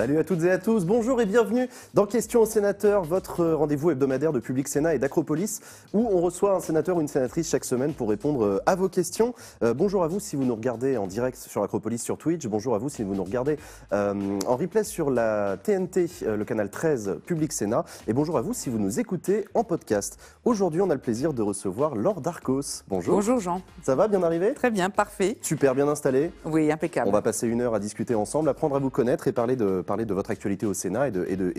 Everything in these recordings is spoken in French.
Salut à toutes et à tous, bonjour et bienvenue dans Questions au Sénateur, votre rendez-vous hebdomadaire de Public Sénat et d'Acropolis, où on reçoit un sénateur ou une sénatrice chaque semaine pour répondre euh, à vos questions. Euh, bonjour à vous si vous nous regardez en direct sur Acropolis sur Twitch, bonjour à vous si vous nous regardez euh, en replay sur la TNT, le canal 13 Public Sénat, et bonjour à vous si vous nous écoutez en podcast. Aujourd'hui, on a le plaisir de recevoir Laure Darcos. Bonjour. Bonjour Jean. Ça va, bien arrivé Très bien, parfait. Super bien installé Oui, impeccable. On va passer une heure à discuter ensemble, apprendre à vous connaître et parler de parler de votre actualité au Sénat et,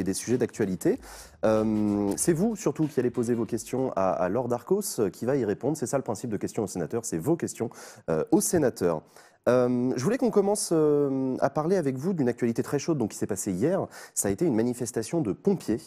des sujets d'actualité. Euh, c'est vous surtout qui allez poser vos questions à, à Laure Darcos euh, qui va y répondre. C'est ça le principe de questions aux sénateurs, c'est vos questions euh, au aux sénateurs. je voulais qu'on commence à parler avec vous d'une actualité très chaude donc, qui s'est passée hier. Ça a été une manifestation de pompiers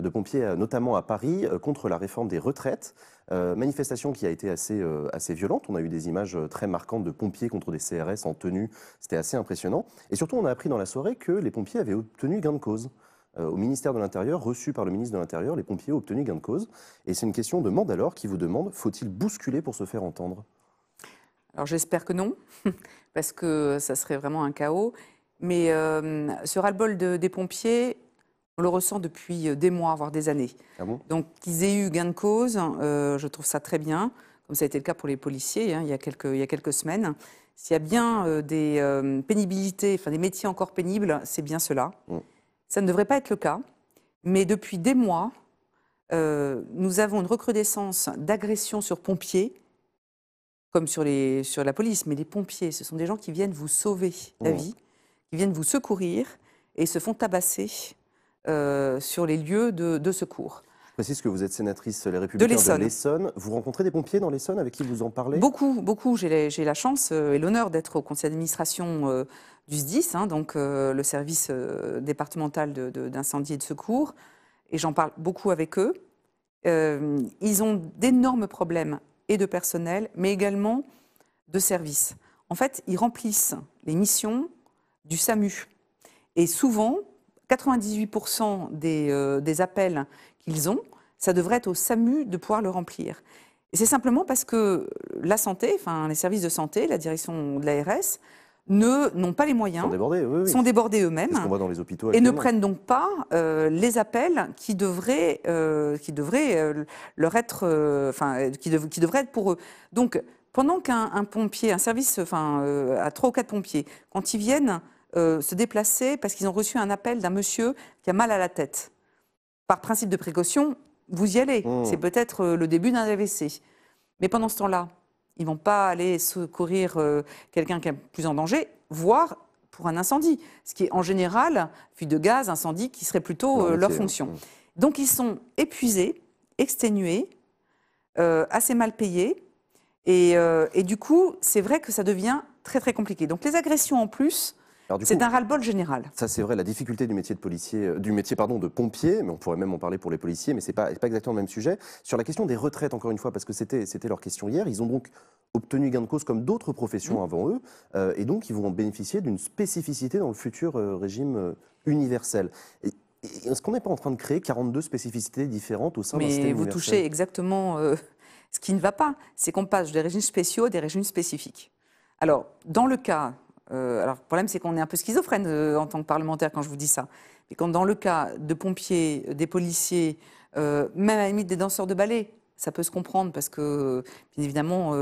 de pompiers, euh, notamment à Paris, euh, contre la réforme des retraites. Euh, manifestation qui a été assez, assez violente. On a eu des images très marquantes de pompiers contre des CRS en tenue. C'était assez impressionnant. Et surtout, on a appris dans la soirée que les pompiers avaient obtenu gain de cause. au ministère de l'Intérieur, reçu par le ministre de l'Intérieur, les pompiers ont obtenu gain de cause. Et c'est une question de Mandalore qui vous demande faut-il bousculer pour se faire entendre Alors j'espère que non, parce que ça serait vraiment un chaos. Mais ce ras-le-bol des pompiers, on le ressent depuis euh, des mois, voire des années. Ah Donc qu'ils aient eu gain de cause, euh, je trouve ça très bien, comme ça a été le cas pour les policiers hein, il, y a quelques, il y a quelques semaines. S'il y a bien euh, des pénibilités, enfin des métiers encore pénibles, c'est bien cela. Mm. Ça ne devrait pas être le cas, mais depuis des mois, nous avons une recrudescence d'agressions sur pompiers, comme sur, les, sur la police, mais les pompiers, ce sont des gens qui viennent vous sauver la mm. vie, qui viennent vous secourir et se font tabasser euh, sur les lieux de, secours. Je précise que vous êtes sénatrice Les Républicains de l'Essonne. Vous rencontrez des pompiers dans l'Essonne avec qui vous en parlez Beaucoup, beaucoup. J'ai la chance euh, et l'honneur d'être au conseil d'administration euh, du SDIS, hein, donc le service départemental d'incendie et de secours, et j'en parle beaucoup avec eux. ils ont d'énormes problèmes et de personnel, mais également de services. En fait, ils remplissent les missions du SAMU. Et souvent, 98% euh, des, appels qu'ils ont, ça devrait être au SAMU de pouvoir le remplir. Et c'est simplement parce que la santé, enfin les services de santé, la direction de l'ARS, ne n'ont pas les moyens, sont débordés, oui, oui. sont débordés eux-mêmes, et ne prennent donc pas euh, les appels qui devraient, euh, qui devraient leur être, enfin qui, qui, devraient être pour eux. Donc pendant qu'un pompier, un service, enfin à trois ou quatre pompiers, quand ils viennent euh, se déplacer parce qu'ils ont reçu un appel d'un monsieur qui a mal à la tête. Par principe de précaution, vous y allez. Hmm. C'est peut-être euh, le début d'un AVC. Mais pendant ce temps-là, ils vont pas aller secourir euh, quelqu'un qui est plus en danger, voire pour un incendie, ce qui est en général fuite de gaz, incendie, qui serait plutôt leur fonction. Hmm. Donc ils sont épuisés, exténués, assez mal payés, et du coup, c'est vrai que ça devient très très compliqué. Donc les agressions en plus, c'est un ras-le-bol général. Ça, c'est vrai, la difficulté du métier de policier, euh, du métier pardon, de pompier, mais on pourrait même en parler pour les policiers, mais ce n'est pas, exactement le même sujet. Sur la question des retraites, encore une fois, parce que c'était leur question hier, ils ont donc obtenu gain de cause comme d'autres professions mm. avant eux, euh, et donc ils vont bénéficier d'une spécificité dans le futur euh, régime universel. Et, Est-ce qu'on n'est pas en train de créer 42 spécificités différentes au sein d'un universel Mais vous touchez exactement ce qui ne va pas, c'est qu'on passe des régimes spéciaux à des régimes spécifiques. Alors, dans le cas euh, alors, le problème, c'est qu'on est un peu schizophrène euh, en tant que parlementaire quand je vous dis ça. Mais quand, dans le cas de pompiers, euh, des policiers, même à la limite des danseurs de ballet, ça peut se comprendre parce que, bien évidemment,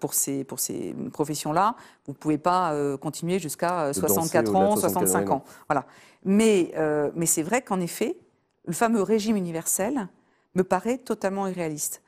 pour ces, pour ces professions-là, vous ne pouvez pas continuer jusqu'à 64 ans, 65 ans. Voilà. Mais, mais c'est vrai qu'en effet, le fameux régime universel me paraît totalement irréaliste.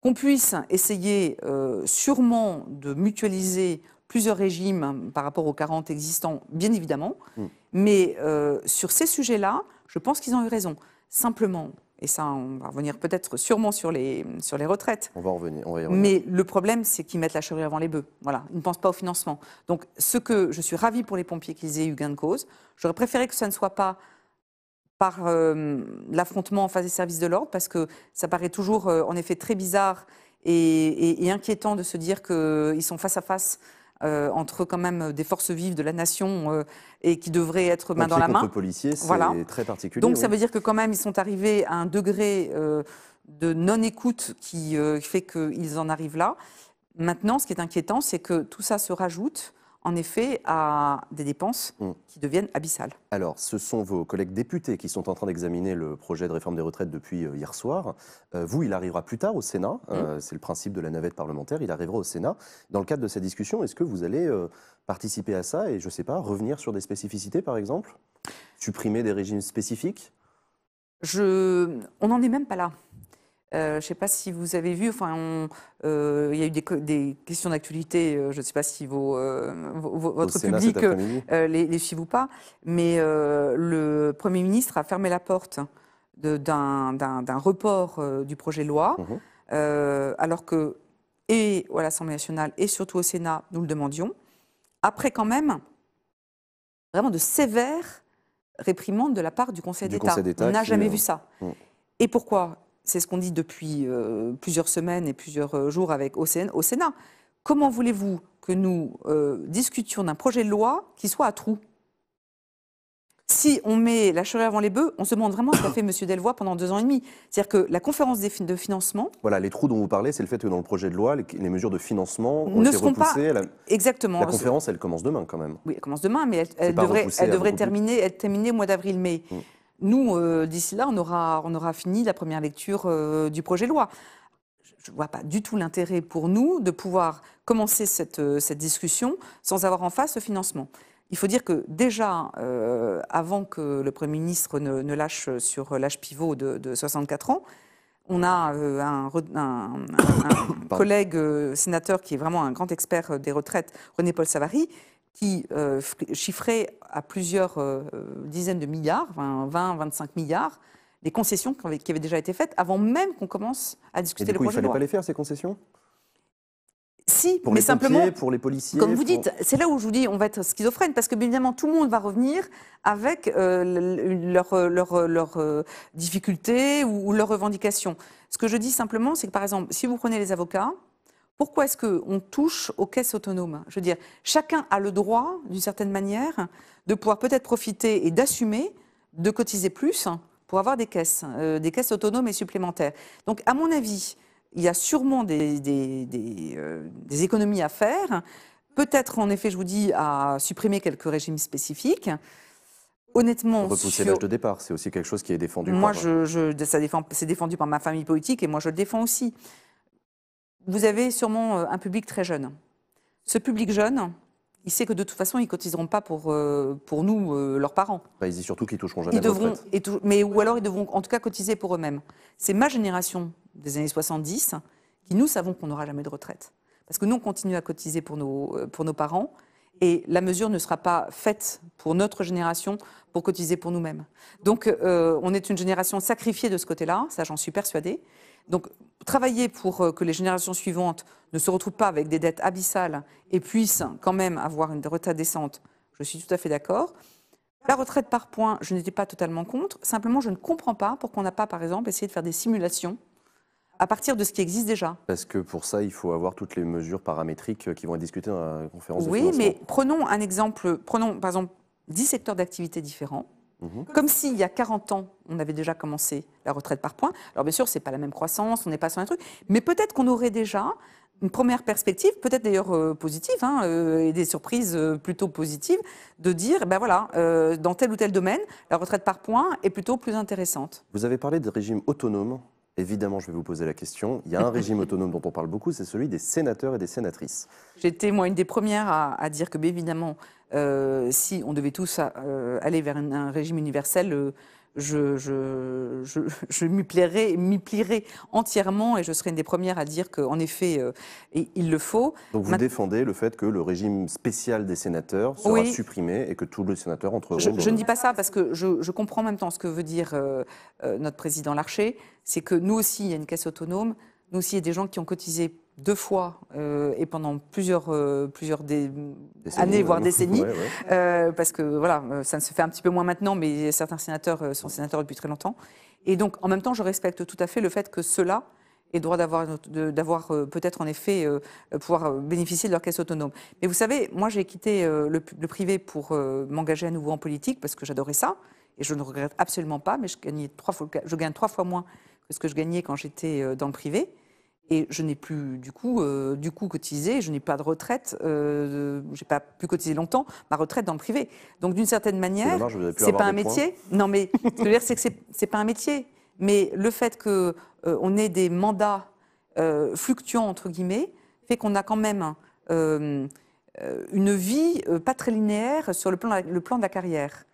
Qu'on puisse essayer sûrement de mutualiser plusieurs régimes hum, par rapport aux 40 existants, bien évidemment. Mmh. Mais euh, sur ces sujets-là, je pense qu'ils ont eu raison. Simplement, et ça, on va revenir peut-être sûrement sur les, sur les retraites. On va, revenir, revenir. Mais le problème, c'est qu'ils mettent la cheville avant les bœufs. Voilà, ils ne pensent pas au financement. Donc, ce que je suis ravie pour les pompiers qu'ils aient eu gain de cause, j'aurais préféré que ça ne soit pas par euh, l'affrontement en face des services de l'ordre, parce que ça paraît toujours, euh, en effet, très bizarre et, et, inquiétant de se dire qu'ils sont face à face euh, entre quand même euh, des forces vives de la nation euh, et qui devraient être main dans la main. Contre policiers, c'est très particulier. Donc ça veut dire que quand même ils sont arrivés à un degré de non-écoute qui fait qu'ils en arrivent là. Maintenant, ce qui est inquiétant, c'est que tout ça se rajoute en effet à des dépenses hmm. qui deviennent abyssales. Alors, ce sont vos collègues députés qui sont en train d'examiner le projet de réforme des retraites depuis euh, hier soir. Euh, vous, il arrivera plus tard au Sénat. Euh, hmm. c'est le principe de la navette parlementaire. Il arrivera au Sénat. Dans le cadre de cette discussion, est-ce que vous allez participer à ça et, je ne sais pas, revenir sur des spécificités, par exemple Supprimer des régimes spécifiques On n'en est même pas là. Euh, je ne sais pas si vous avez vu, enfin, euh, il y a eu des, questions d'actualité, euh, je ne sais pas si votre public les, les, suit ou pas, mais le Premier ministre a fermé la porte d'un report du projet de loi, mmh alors que, et à l'Assemblée nationale et surtout au Sénat, nous le demandions, après quand même vraiment de sévères réprimandes de la part du Conseil d'État. On n'a jamais vu ça. Mmh. Et pourquoi c'est ce qu'on dit depuis euh, plusieurs semaines et plusieurs euh, jours avec au, Sénat. Comment voulez-vous que nous euh, discutions d'un projet de loi qui soit à trous si on met la charrue avant les bœufs, on se demande vraiment ce qu'a fait M. Delvoye pendant deux ans et demi. C'est-à-dire que la conférence de financement. Voilà, les trous dont vous parlez, c'est le fait que dans le projet de loi, les, mesures de financement ont ne été seront repoussées. Pas... Exactement. La conférence, elle commence demain quand même. Oui, elle commence demain, mais elle, devrait, terminer, être terminée au mois d'avril-mai. Mm. Nous, euh, d'ici là, on aura, fini la première lecture euh, du projet de loi. Je ne vois pas du tout l'intérêt pour nous de pouvoir commencer cette, euh, discussion sans avoir en face ce financement. Il faut dire que déjà, avant que le Premier ministre ne, lâche sur l'âge pivot de, 64 ans, on a un, collègue sénateur qui est vraiment un grand expert des retraites, René-Paul Savary, qui euh, chiffrait à plusieurs euh, dizaines de milliards, 20, 25 milliards, les concessions qui avaient déjà été faites avant même qu'on commence à discuter le projet de loi. fallait pas les faire ces concessions si, pour les simplement pour les policiers. Comme vous dites, c'est là où je vous dis, on va être schizophrène parce que bien évidemment tout le monde va revenir avec euh, leurs difficultés ou leurs revendications. Ce que je dis simplement, c'est que par exemple, si vous prenez les avocats, pourquoi est-ce qu'on touche aux caisses autonomes Je veux dire, chacun a le droit, d'une certaine manière, de pouvoir peut-être profiter et d'assumer de cotiser plus pour avoir des caisses, euh, des caisses autonomes et supplémentaires. Donc, à mon avis, il y a sûrement euh, des, économies à faire. Peut-être, en effet, je vous dis, à supprimer quelques régimes spécifiques. Honnêtement, repousser l'âge de départ, c'est aussi quelque chose qui est défendu. Moi, je, ça c'est défendu par ma famille politique et moi, je le défends aussi vous avez sûrement euh, un public très jeune. Ce public jeune, il sait que de toute façon, ils cotiseront pas pour, euh, pour nous, euh, leurs parents. Bah, ils disent surtout qu'ils toucheront jamais ils devront, mais Ou alors ils devront en tout cas cotiser pour eux-mêmes. C'est ma génération des années 70 qui, nous, savons qu'on n'aura jamais de retraite. Parce que nous, on continue à cotiser pour nos, pour nos parents. Et la mesure ne sera pas faite pour notre génération pour cotiser pour nous-mêmes. Donc, on est une génération sacrifiée de ce côté-là, ça j'en suis persuadée. Donc, travailler pour euh, que les générations suivantes ne se retrouvent pas avec des dettes abyssales et puissent quand même avoir une retraite décente, je suis tout à fait d'accord. La retraite par point, je n'étais pas totalement contre. Simplement, je ne comprends pas pourquoi on n'a pas, par exemple, essayé de faire des simulations à partir de ce qui existe déjà. Parce que pour ça, il faut avoir toutes les mesures paramétriques euh, qui vont être discutées dans la conférence. Oui, mais prenons un exemple, prenons par exemple 10 secteurs d'activité différents. Mhm. Comme s'il y a 40 ans, on avait déjà commencé la retraite par points. Alors bien sûr, ce c'est pas la même croissance, on n'est pas sur un truc, mais peut-être qu'on aurait déjà une première perspective, peut-être d'ailleurs euh, positive, hein, euh, et des surprises euh, plutôt positives, de dire, ben voilà, dans tel ou tel domaine, la retraite par points est plutôt plus intéressante. Vous avez parlé de régime autonome Évidemment, je vais vous poser la question. Il y a un régime autonome dont on parle beaucoup, c'est celui des sénateurs et des sénatrices. J'étais, moi, une des premières à, dire que, bah, évidemment, euh, si on devait tous euh, aller vers un, régime universel, euh, je, je, je, je m'y plierai, entièrement et je serai une des premières à dire qu'en effet, euh, il le faut. Donc vous défendez le fait que le régime spécial des sénateurs sera supprimé et que tous les sénateurs entreront. Je, je ne dis pas ça parce que je, comprends en même temps ce que veut dire euh, euh, notre président Larcher, c'est que nous aussi, il y a une caisse autonome, nous aussi, il y a des gens qui ont cotisé deux fois euh, et pendant plusieurs, euh, plusieurs années, voire décennies, euh, parce que voilà, ça ne se fait un petit peu moins maintenant, mais certains sénateurs sont sénateurs depuis très longtemps. Et donc, en même temps, je respecte tout à fait le fait que ceux-là aient droit d'avoir, peut-être en effet pouvoir bénéficier de leur caisse autonome. Mais vous savez, moi j'ai quitté le, privé pour m'engager à nouveau en politique parce que j'adorais ça et je ne regrette absolument pas. Mais je je gagne trois fois moins que ce que je gagnais quand j'étais dans le privé. Et je n'ai plus du coup, euh, du coup cotisé, je n'ai pas de retraite, je euh, j'ai pas pu cotiser longtemps ma retraite dans le privé. Donc d'une certaine manière, c'est pas un métier. Non mais ce que je veux dire c'est que c'est pas un métier. Mais le fait que euh, on ait des mandats fluctuants entre guillemets fait qu'on a quand même une vie pas très linéaire sur le plan, le plan de la carrière.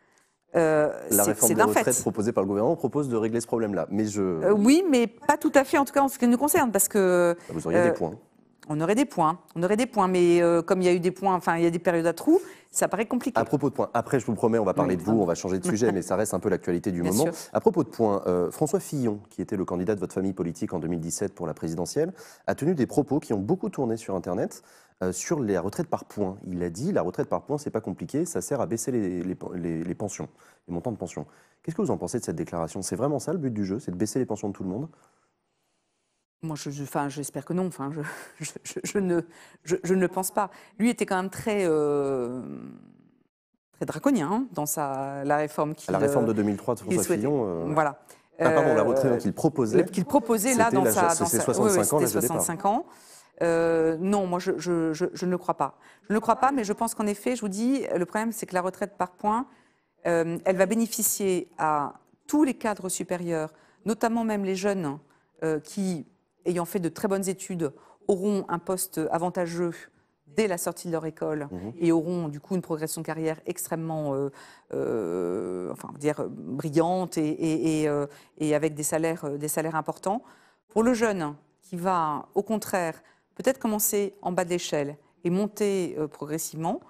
Euh, la réforme des retraites proposée par le gouvernement propose de régler ce problème-là. Mais je... Euh, oui, mais pas tout à fait, en tout cas en ce qui nous concerne, parce que... Ah, vous auriez des euh, points. On aurait des points, on aurait des points, mais comme il y a eu des points, enfin il y a des périodes à trous, ça paraît compliqué. À propos de points, après je vous promets, on va parler de vous, on va changer de sujet, mais ça reste un peu l'actualité du moment. À propos de points, François Fillon, qui était le candidat de votre famille politique en 2017 pour la présidentielle, a tenu des propos qui ont beaucoup tourné sur Internet. Euh, sur les retraites par points. Il a dit, la retraite par points, c'est pas compliqué, ça sert à baisser les, les, les, pensions, les montants de pension. Qu'est-ce que vous en pensez de cette déclaration C'est vraiment ça le but du jeu, c'est de baisser les pensions de tout le monde moi, enfin, j'espère que non. Enfin, je, ne, je, ne, le pense pas. Lui était quand même très, euh, très draconien hein, dans sa, la réforme qui. La réforme de 2003 euh, de François Fillon. Voilà. Ah, pardon, la retraite qu'il proposait. Qu'il proposait là dans sa. ses 65 ans. Euh, non, moi, je, ne le crois pas. Je ne le crois pas, mais je pense qu'en effet, je vous dis, le problème, c'est que la retraite par points, euh, elle va bénéficier à tous les cadres supérieurs, notamment même les jeunes euh, qui, ayant fait de très bonnes études, auront un poste avantageux dès la sortie de leur école mhm. et auront du coup une progression de carrière extrêmement, enfin, dire brillante et, et, avec des salaires, des salaires importants. Pour le jeune qui va, au contraire, peut-être commencer en bas de l'échelle et monter euh, progressivement.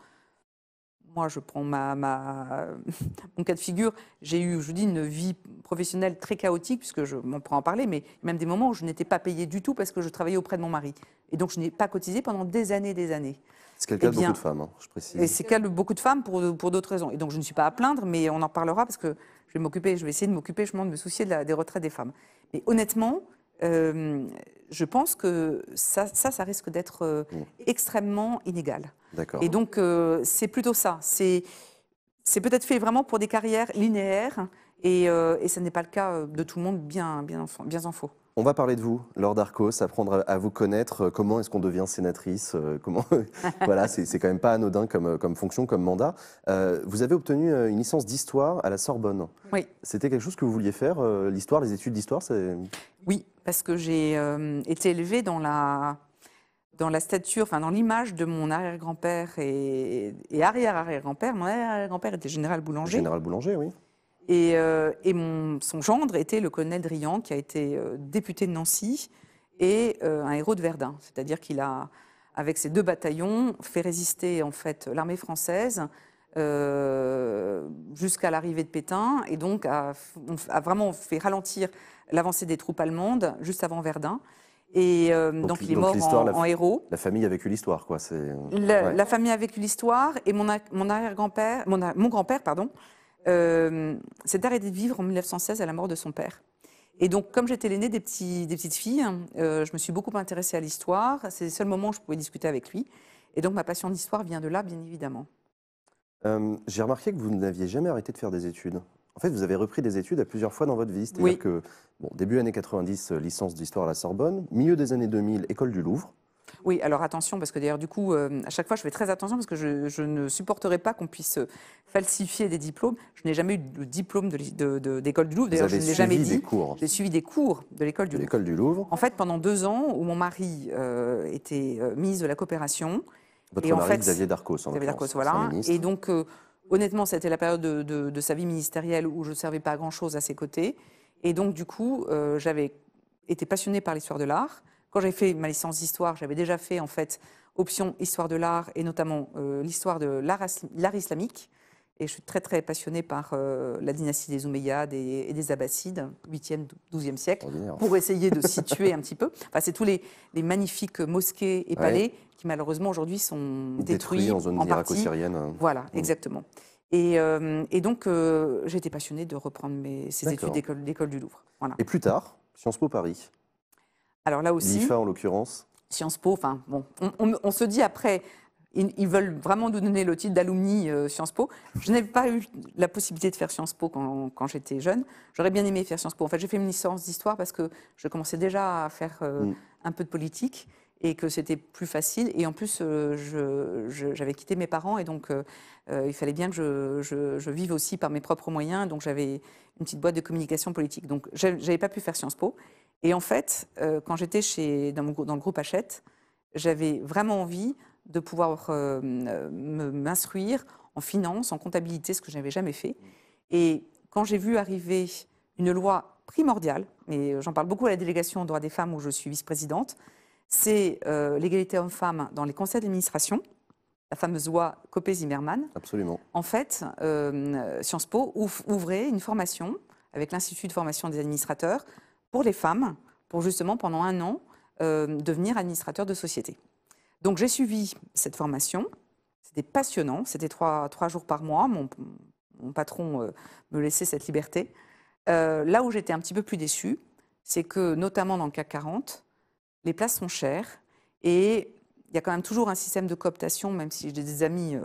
Moi, je prends ma, mon cas de figure. J'ai eu, je vous dis, une vie professionnelle très chaotique, puisque je m'en prends en parler, mais même des moments où je n'étais pas payée du tout parce que je travaillais auprès de mon mari. Et donc, je n'ai pas cotisé pendant des années des années. C'est quelqu'un eh hein, de beaucoup de femmes, je précise. Et c'est quelqu'un de beaucoup de femmes pour, d'autres raisons. Et donc, je ne suis pas à plaindre, mais on en parlera parce que je vais m'occuper, je vais essayer de m'occuper, je de me soucier de la, des retraites des femmes. Mais honnêtement, euh, je pense que ça, ça, risque d'être euh, mmh. extrêmement inégal. D'accord. – Et donc, euh, c'est plutôt ça. C'est peut-être fait vraiment pour des carrières linéaires, et, et ce n'est pas le cas de tout le monde, bien, bien, bien en faux. On va parler de vous, Laure Darcos, apprendre à vous connaître. Comment est-ce qu'on devient sénatrice Comment Voilà, c'est quand même pas anodin comme, comme fonction, comme mandat. vous avez obtenu une licence d'histoire à la Sorbonne. Oui. C'était quelque chose que vous vouliez faire, l'histoire, les études d'histoire Oui, parce que j'ai euh, été élevée dans la, dans la stature, enfin dans l'image de mon arrière-grand-père et, arrière-arrière-grand-père. Mon arrière-grand-père était général boulanger. Général boulanger, oui. Et, euh, et mon, son gendre était le colonel Drian, qui a été euh, député de Nancy et un héros de Verdun. C'est-à-dire qu'il a, avec ses deux bataillons, fait résister en fait l'armée française jusqu'à l'arrivée de Pétain et donc a, a vraiment fait ralentir l'avancée des troupes allemandes juste avant Verdun. Et euh, donc, il est mort en, héros. La famille a vécu l'histoire, quoi. La, la, famille a vécu l'histoire et mon, mon arrière-grand-père, mon, grand-père, pardon, euh, s'est arrêté de vivre en 1916 à la mort de son père. Et donc, comme j'étais l'aînée des, petites filles, euh, je me suis beaucoup intéressée à l'histoire. C'est le seul moment où je pouvais discuter avec lui. Et donc, ma passion d'histoire vient de là, bien évidemment. J'ai remarqué que vous n'aviez jamais arrêté de faire des études. En fait, vous avez repris des études à plusieurs fois dans votre vie. C'est-à-dire que, bon, début années 90, euh, licence d'histoire à la Sorbonne, milieu des années 2000, école du Louvre. Oui, alors attention, parce que d'ailleurs, du coup, euh, à chaque fois, je fais très attention parce que je, ne supporterai pas qu'on puisse euh, falsifier des diplômes. Je n'ai jamais eu le diplôme d'école de, de, du Louvre. D'ailleurs, je ne l'ai jamais dit. J'ai suivi des cours de l'école du, Louvre. En fait, pendant deux ans, où mon mari était mis de la coopération. Votre mari, en fait, Xavier Darcos, en Xavier Darcos, voilà. Et donc Honnêtement, c'était la période de, sa vie ministérielle où je ne servais pas grand-chose à ses côtés. Et donc, du coup, euh, j'avais été passionnée par l'histoire de l'art. Quand j'ai fait ma licence d'histoire, j'avais déjà fait, en fait, option histoire de l'art et notamment euh, l'histoire de l'art islamique. Et je suis très très passionnée par euh, la dynastie des Ouméyades et, des Abbassides, 8e, 12e siècle, pour essayer de situer un petit peu. Enfin, c'est tous les, magnifiques mosquées et palais qui malheureusement aujourd'hui sont détruits, détruits, en zone irako-syrienne. Voilà, mm. exactement. Et, euh, donc j'étais euh, j'ai été passionnée de reprendre mes, ces études d'école du Louvre. Voilà. Et plus tard, Sciences Po Paris. Alors là aussi. l'IFA en l'occurrence. Sciences Po, enfin bon, on, se dit après ils, veulent vraiment nous donner le titre d'alumni euh, Sciences Po. Je n'ai pas eu la possibilité de faire Sciences Po quand, j'étais jeune. J'aurais bien aimé faire Sciences Po. En fait, j'ai fait une licence d'histoire parce que je commençais déjà à faire euh, mm. un peu de politique et que c'était plus facile. Et en plus, euh, j'avais quitté mes parents et donc il fallait bien que je, vive aussi par mes propres moyens. Donc j'avais une petite boîte de communication politique. Donc n'avais pas pu faire Sciences Po. Et en fait, quand j'étais dans, dans, le groupe Hachette, j'avais vraiment envie de pouvoir euh, m'instruire en finance, en comptabilité, ce que je n'avais jamais fait. Mm. Et quand j'ai vu arriver une loi primordiale, et j'en parle beaucoup à la délégation droits des femmes où je suis vice-présidente, c'est euh, l'égalité hommes-femmes dans les conseils d'administration, la fameuse loi Copé-Zimmermann. Absolument. En fait, euh, Sciences Po ouvrait une formation avec l'Institut de formation des administrateurs pour les femmes, pour justement pendant un an devenir administrateur de société. Donc j'ai suivi cette formation. C'était passionnant. C'était trois, jours par mois. Mon, patron euh, me laissait cette liberté. Euh, là où j'étais un petit peu plus déçue, c'est que notamment dans le CAC 40, les places sont chères et il y a quand même toujours un système de cooptation, même si j'ai des amis euh,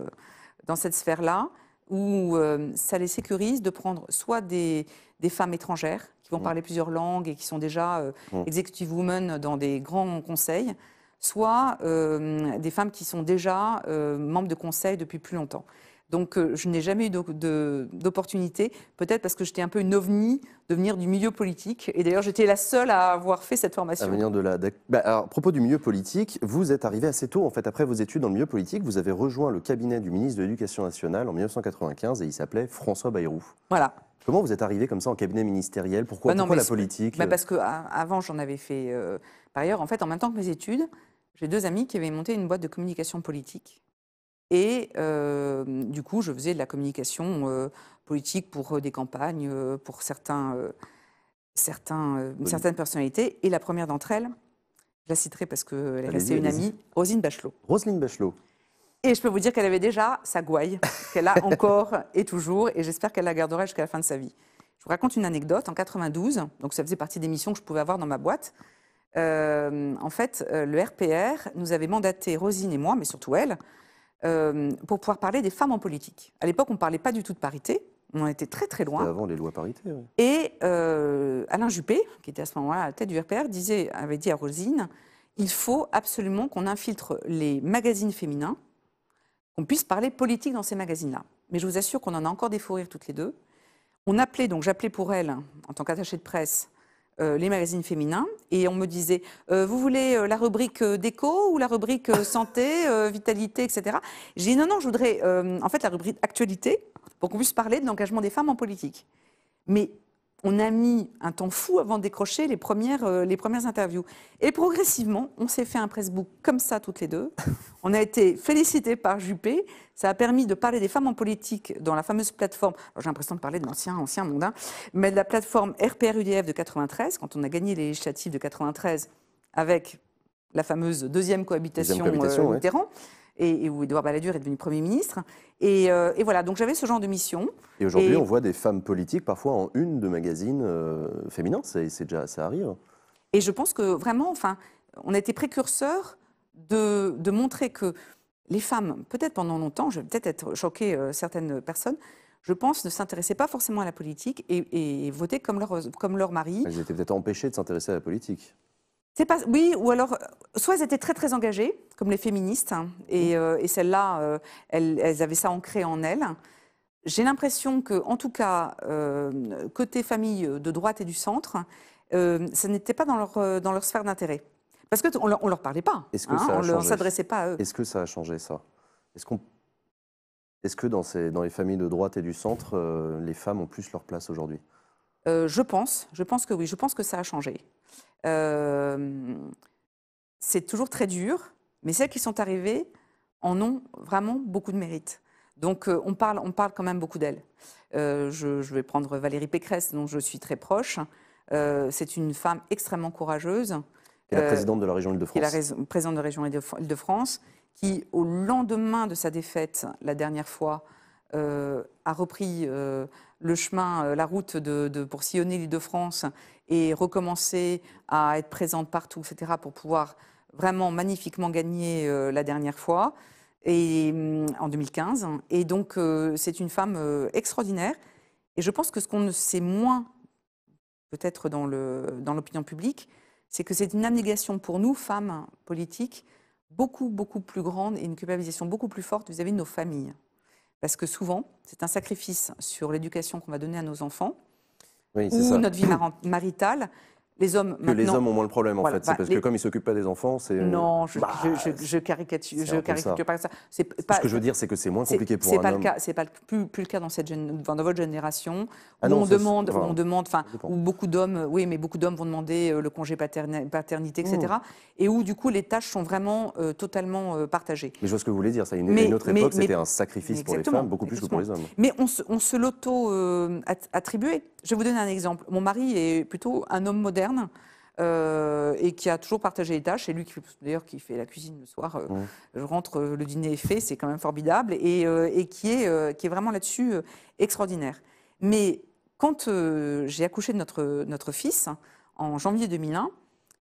dans cette sphère-là, où ça les sécurise de prendre soit des, femmes étrangères qui vont mmh. parler plusieurs langues et qui sont déjà mmh. executive women dans des grands conseils, soit euh, des femmes qui sont déjà euh, membres de conseil depuis plus longtemps. Donc euh, je n'ai jamais eu d'opportunité, peut-être parce que j'étais un peu une ovni de venir du milieu politique. Et d'ailleurs, j'étais la seule à avoir fait cette formation. Bah, à alors, propos du milieu politique, vous êtes arrivée assez tôt, en fait, après vos études dans le milieu politique, vous avez rejoint le cabinet du ministre de l'Éducation nationale en 1995 et il s'appelait François Bayrou. Voilà. Comment vous êtes arrivée comme ça en cabinet ministériel Pourquoi, bah pourquoi la politique bah, Parce qu'avant, j'en avais fait par ailleurs, en fait, en même temps que mes études j'ai deux amis qui avaient monté une boîte de communication politique. Et euh, du coup, je faisais de la communication euh, politique pour euh, des campagnes, pour certains, certains certaines personnalités. Et la première d'entre elles, je la citerai parce qu'elle est restée une amie, Rosine Bachelot. Roselyne Bachelot. Et je peux vous dire qu'elle avait déjà sa gouaille, qu'elle a encore et toujours, et j'espère qu'elle la gardera jusqu'à la fin de sa vie. Je vous raconte une anecdote. En 92, donc ça faisait partie des missions que je pouvais avoir dans ma boîte, euh, en fait, euh, le RPR nous avait mandaté, Rosine et moi, mais surtout elle, euh, pour pouvoir parler des femmes en politique. À l'époque, on ne parlait pas du tout de parité, on en était très très loin. Avant les lois parité. Et Alain Juppé, qui était à ce moment-là à la tête du RPR, avait dit à Rosine, il faut absolument qu'on infiltre les magazines féminins, qu'on puisse parler politique dans ces magazines-là. Mais je vous assure qu'on en a encore des faux rires toutes les deux. On appelait, donc j'appelais pour elle, en tant qu'attachée de presse, euh, les magazines féminins et on me disait euh, vous voulez euh, la rubrique déco ou la rubrique santé, vitalité, etc. J'ai dit non non, je voudrais en fait la rubrique actualité pour qu'on puisse parler de l'engagement des femmes en politique. Mais on a mis un temps fou avant de décrocher les premières, euh, les premières interviews. Et progressivement, on s'est fait un pressbook comme ça toutes les deux. On a été félicités par Juppé. Ça a permis de parler des femmes en politique dans la fameuse plateforme. J'ai l'impression de parler de l'ancien ancien mondain, hein, mais de la plateforme RPR-UDF de 93, quand on a gagné les législatives de 93 avec la fameuse deuxième cohabitation, euh, et, où Édouard Balladur est devenu Premier ministre. Euh, et, voilà, donc j'avais ce genre de mission. Et aujourd'hui, on voit des femmes politiques parfois en une de magazines euh, féminins, c'est déjà, ça arrive. Et je pense que vraiment, enfin, on a été précurseurs de, montrer que les femmes, peut-être pendant longtemps, je vais peut-être être choquée euh, certaines personnes, je pense, ne s'intéressaient pas forcément à la politique et, votaient comme leur, comme leur mari. Elles étaient peut-être empêchées de s'intéresser à la politique oui, ou alors, euh, soit elles étaient très très engagées, comme les féministes, hein, mm. euh, et, celles-là, euh, elles, avaient ça ancré en elles. J'ai l'impression que, en tout cas, côté famille de droite et du centre, ça n'était pas dans leur, dans leur sphère d'intérêt. Parce qu'on ne leur, on leur parlait pas, hein, on ne s'adressait pas à eux. Est-ce que ça a changé ça Est-ce que dans, ces, dans, les familles de droite et du centre, les femmes ont plus leur place aujourd'hui Je pense, je pense que oui, je pense que ça a changé c'est toujours très dur, mais celles qui sont arrivées en ont vraiment beaucoup de mérite. Donc euh, on, parle, on parle quand même beaucoup d'elles. Euh, je, vais prendre Valérie Pécresse, dont je suis très proche. Euh, c'est une femme extrêmement courageuse. Et la présidente de la région Île-de-France. la présidente de la région Île-de-France, qui, au lendemain de sa défaite, la dernière fois, a repris le chemin, euh, la route pour sillonner l'île de France et recommencer à être présente partout, etc., pour pouvoir vraiment magnifiquement gagner euh, la dernière fois, mm, en 2015. Et donc, euh, c'est une femme extraordinaire. Et je pense que ce qu'on ne sait moins, peut-être dans l'opinion publique, c'est que c'est une abnégation pour nous, femmes politiques, beaucoup, beaucoup plus grande et une culpabilisation beaucoup plus forte vis à -vis de nos familles. Parce que souvent, c'est un sacrifice sur l'éducation qu'on va donner à nos enfants ou notre vie maritale les hommes. Que les hommes ont moins le problème, en fait. c'est bah, parce que comme ils s'occupent pas des enfants, c'est. Euh, non, je, caricature, bah, je caricature pas ça. Ce que je veux dire, c'est que c'est moins compliqué pour un homme. C'est pas le plus, plus, le cas dans, cette dans votre génération. Ah où on, demande, on, demande, enfin, où beaucoup d'hommes, oui, mais beaucoup d'hommes vont demander euh, le congé paternité, paternité etc. Hmm. Et où, du coup, les tâches sont vraiment euh, totalement partagées. Mais je vois ce que vous voulez dire. Ça, une, autre époque, c'était un sacrifice pour les femmes, beaucoup plus que pour les hommes. Mais on se l'auto-attribuait. Je vais vous donner un exemple. Mon mari est plutôt un homme moderne euh, et qui a toujours partagé les tâches. C'est lui d'ailleurs qui fait la cuisine le soir. Euh, je rentre, euh, le dîner est fait, c'est quand même formidable et, qui, est, qui est vraiment là-dessus extraordinaire. Mais quand j'ai accouché de notre, notre fils en janvier 2001,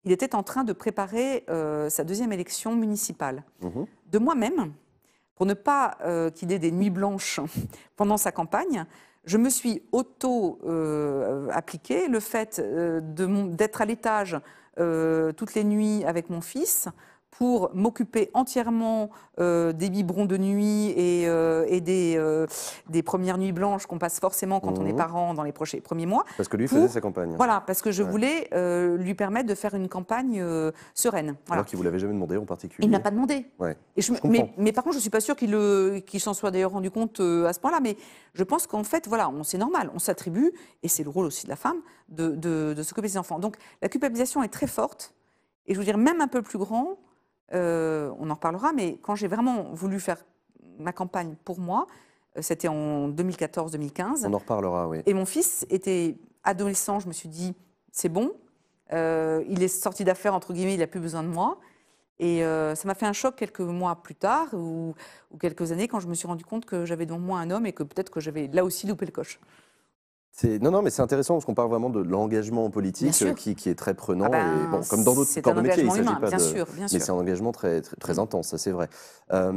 il était en train de préparer sa deuxième élection municipale. Mmh de moi-même, pour ne pas qu'il ait des nuits blanches pendant sa campagne, je me suis auto appliquée euh, le fait euh, d'être à l'étage euh, toutes les nuits avec mon fils, pour m'occuper entièrement euh, des biberons de nuit et, euh, euh, des, premières nuits blanches qu'on passe forcément quand on est mmh. parent dans les prochains, premiers mois. Parce que lui faisait sa campagne. Voilà, parce que je voulais lui permettre de faire une campagne sereine. Alors qu'il ne vous l'avait jamais demandé en particulier. Il n'a pas demandé. Et je, mais, par contre, je ne suis pas sûre qu'il s'en soit d'ailleurs rendu compte à ce point-là. Mais je pense qu'en fait, voilà, c'est normal, on s'attribue, et c'est le rôle aussi de la femme, de, s'occuper des ses enfants. Donc la culpabilisation est très forte. Et je veux dire, même un peu plus grand, euh, on en reparlera, mais quand j'ai vraiment voulu faire ma campagne pour moi, euh, c'était en 2014-2015. On en reparlera, oui. Et mon fils était adolescent, je me suis dit, c'est bon, euh, il est sorti d'affaires, entre guillemets, il n'a plus besoin de moi. Et ça m'a fait un choc quelques mois plus tard ou, ou, quelques années quand je me suis rendu compte que j'avais devant moi un homme et que peut-être que j'avais là aussi loupé le coche. Non, non, mais c'est intéressant parce qu'on parle vraiment de l'engagement politique euh, qui, est très prenant. Ah ben, et, bon, comme dans d'autres corps de métier, il pas bien Sûr, Mais c'est un engagement très, très, mm. intense, ça c'est vrai. Euh,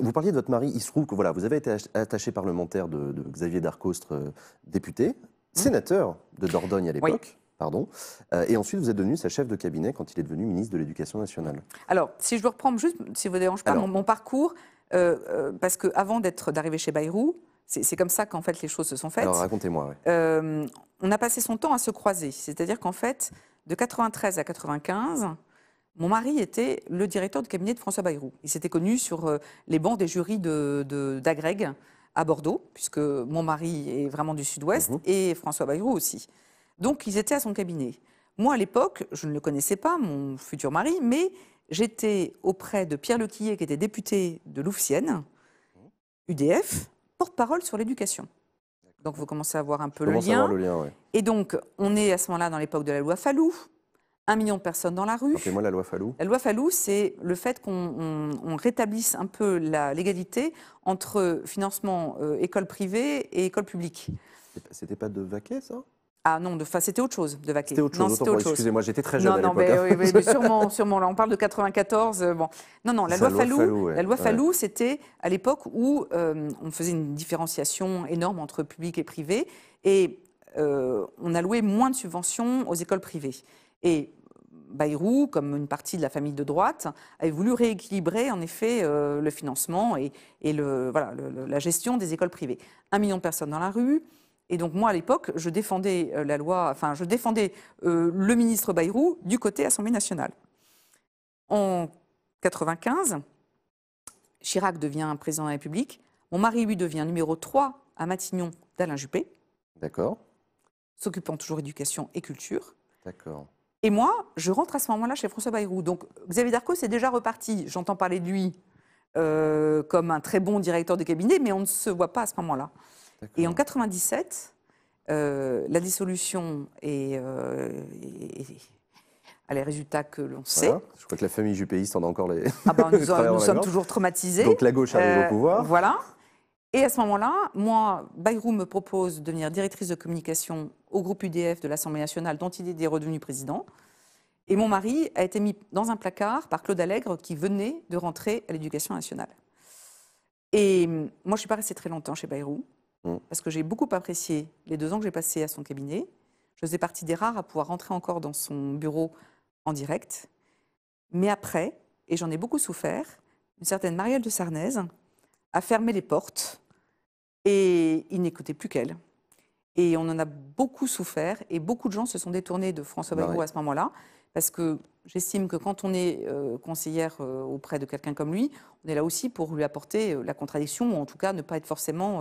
vous parliez de votre mari, il se trouve que voilà, vous avez été attaché parlementaire de, Xavier Darcostre, euh, député, mm. sénateur de Dordogne à l'époque. pardon. et ensuite, vous êtes devenu sa chef de cabinet quand il est devenu ministre de l'Éducation nationale. Alors, si je veux reprendre juste, si vous ne dérange pas, mon, parcours, euh, parce qu'avant d'arriver chez Bayrou, c'est comme ça qu'en fait les choses se sont faites. Alors racontez-moi. Euh, on a passé son temps à se croiser. C'est-à-dire qu'en fait, de 93 à 95, mon mari était le directeur du cabinet de François Bayrou. Il s'était connu sur euh, les bancs des jurys d'Agreg de, à Bordeaux, puisque mon mari est vraiment du Sud-Ouest mhm. et François Bayrou aussi. Donc ils étaient à son cabinet. Moi, à l'époque, je ne le connaissais pas, mon futur mari, mais j'étais auprès de Pierre Lequillet, qui était député de Louvciennes, UDF, porte-parole sur l'éducation. Donc vous commencez à voir un peu le lien. Et donc on est à ce moment-là dans l'époque de la loi Fallou. Un million de personnes dans la rue. moi la loi Fallou. La loi Fallou, c'est le fait qu'on rétablisse un peu l'égalité entre financement euh, école privée et école publique. C'était pas de vaquer, ça ah non, de, c'était autre chose, de vaquer. C'était autre chose, excusez-moi, j'étais très jeune. Non, l'époque. non, mais, hein. mais, sûrement, sûrement, là on parle de 94. Euh, bon. Non, non, la loi, Fallou, la loi Fallou, c'était à l'époque où euh, on faisait une différenciation énorme entre public et privé, et euh, on allouait moins de subventions aux écoles privées. Et Bayrou, comme une partie de la famille de droite, avait voulu rééquilibrer en effet le financement et, le, voilà, la gestion des écoles privées. Un million de personnes dans la rue, et donc moi, à l'époque, je défendais euh, la loi, je défendais euh, le ministre Bayrou du côté Assemblée nationale. En 1995, Chirac devient président de la République. Mon mari, lui, devient numéro 3 à Matignon d'Alain Juppé. D'accord. S'occupant toujours éducation et culture. D'accord. Et moi, je rentre à ce moment-là chez François Bayrou. Donc Xavier Darcos est déjà reparti. J'entends parler de lui euh, comme un très bon directeur de cabinet, mais on ne se voit pas à ce moment-là. Et en 97, euh, la dissolution est, à euh, les résultats que l'on sait. Je crois que la famille jupéiste en a encore les. Ah bah, nous, sommes toujours traumatisés. Donc la gauche arrive au euh, pouvoir. Voilà. Et à ce moment-là, moi, Bayrou me propose de devenir directrice de communication au groupe UDF de l'Assemblée nationale, dont il est redevenu président. Et mon mari a été mis dans un placard par Claude Allègre, qui venait de rentrer à l'éducation nationale. Et hum, moi, je ne suis pas restée très longtemps chez Bayrou. Mm. parce que j'ai beaucoup apprécié les deux ans que j'ai passés à son cabinet. Je faisais partie des rares à pouvoir rentrer encore dans son bureau en direct. Mais après, et j'en ai beaucoup souffert, une certaine Marielle de Sarnez a fermé les portes et il n'écoutait plus qu'elle. Et on en a beaucoup souffert et beaucoup de gens se sont détournés de François bah Bayrou à ce moment-là parce que j'estime que quand on est euh, conseillère euh, auprès de quelqu'un comme lui, on est là aussi pour lui apporter euh, la contradiction ou en tout cas ne pas être forcément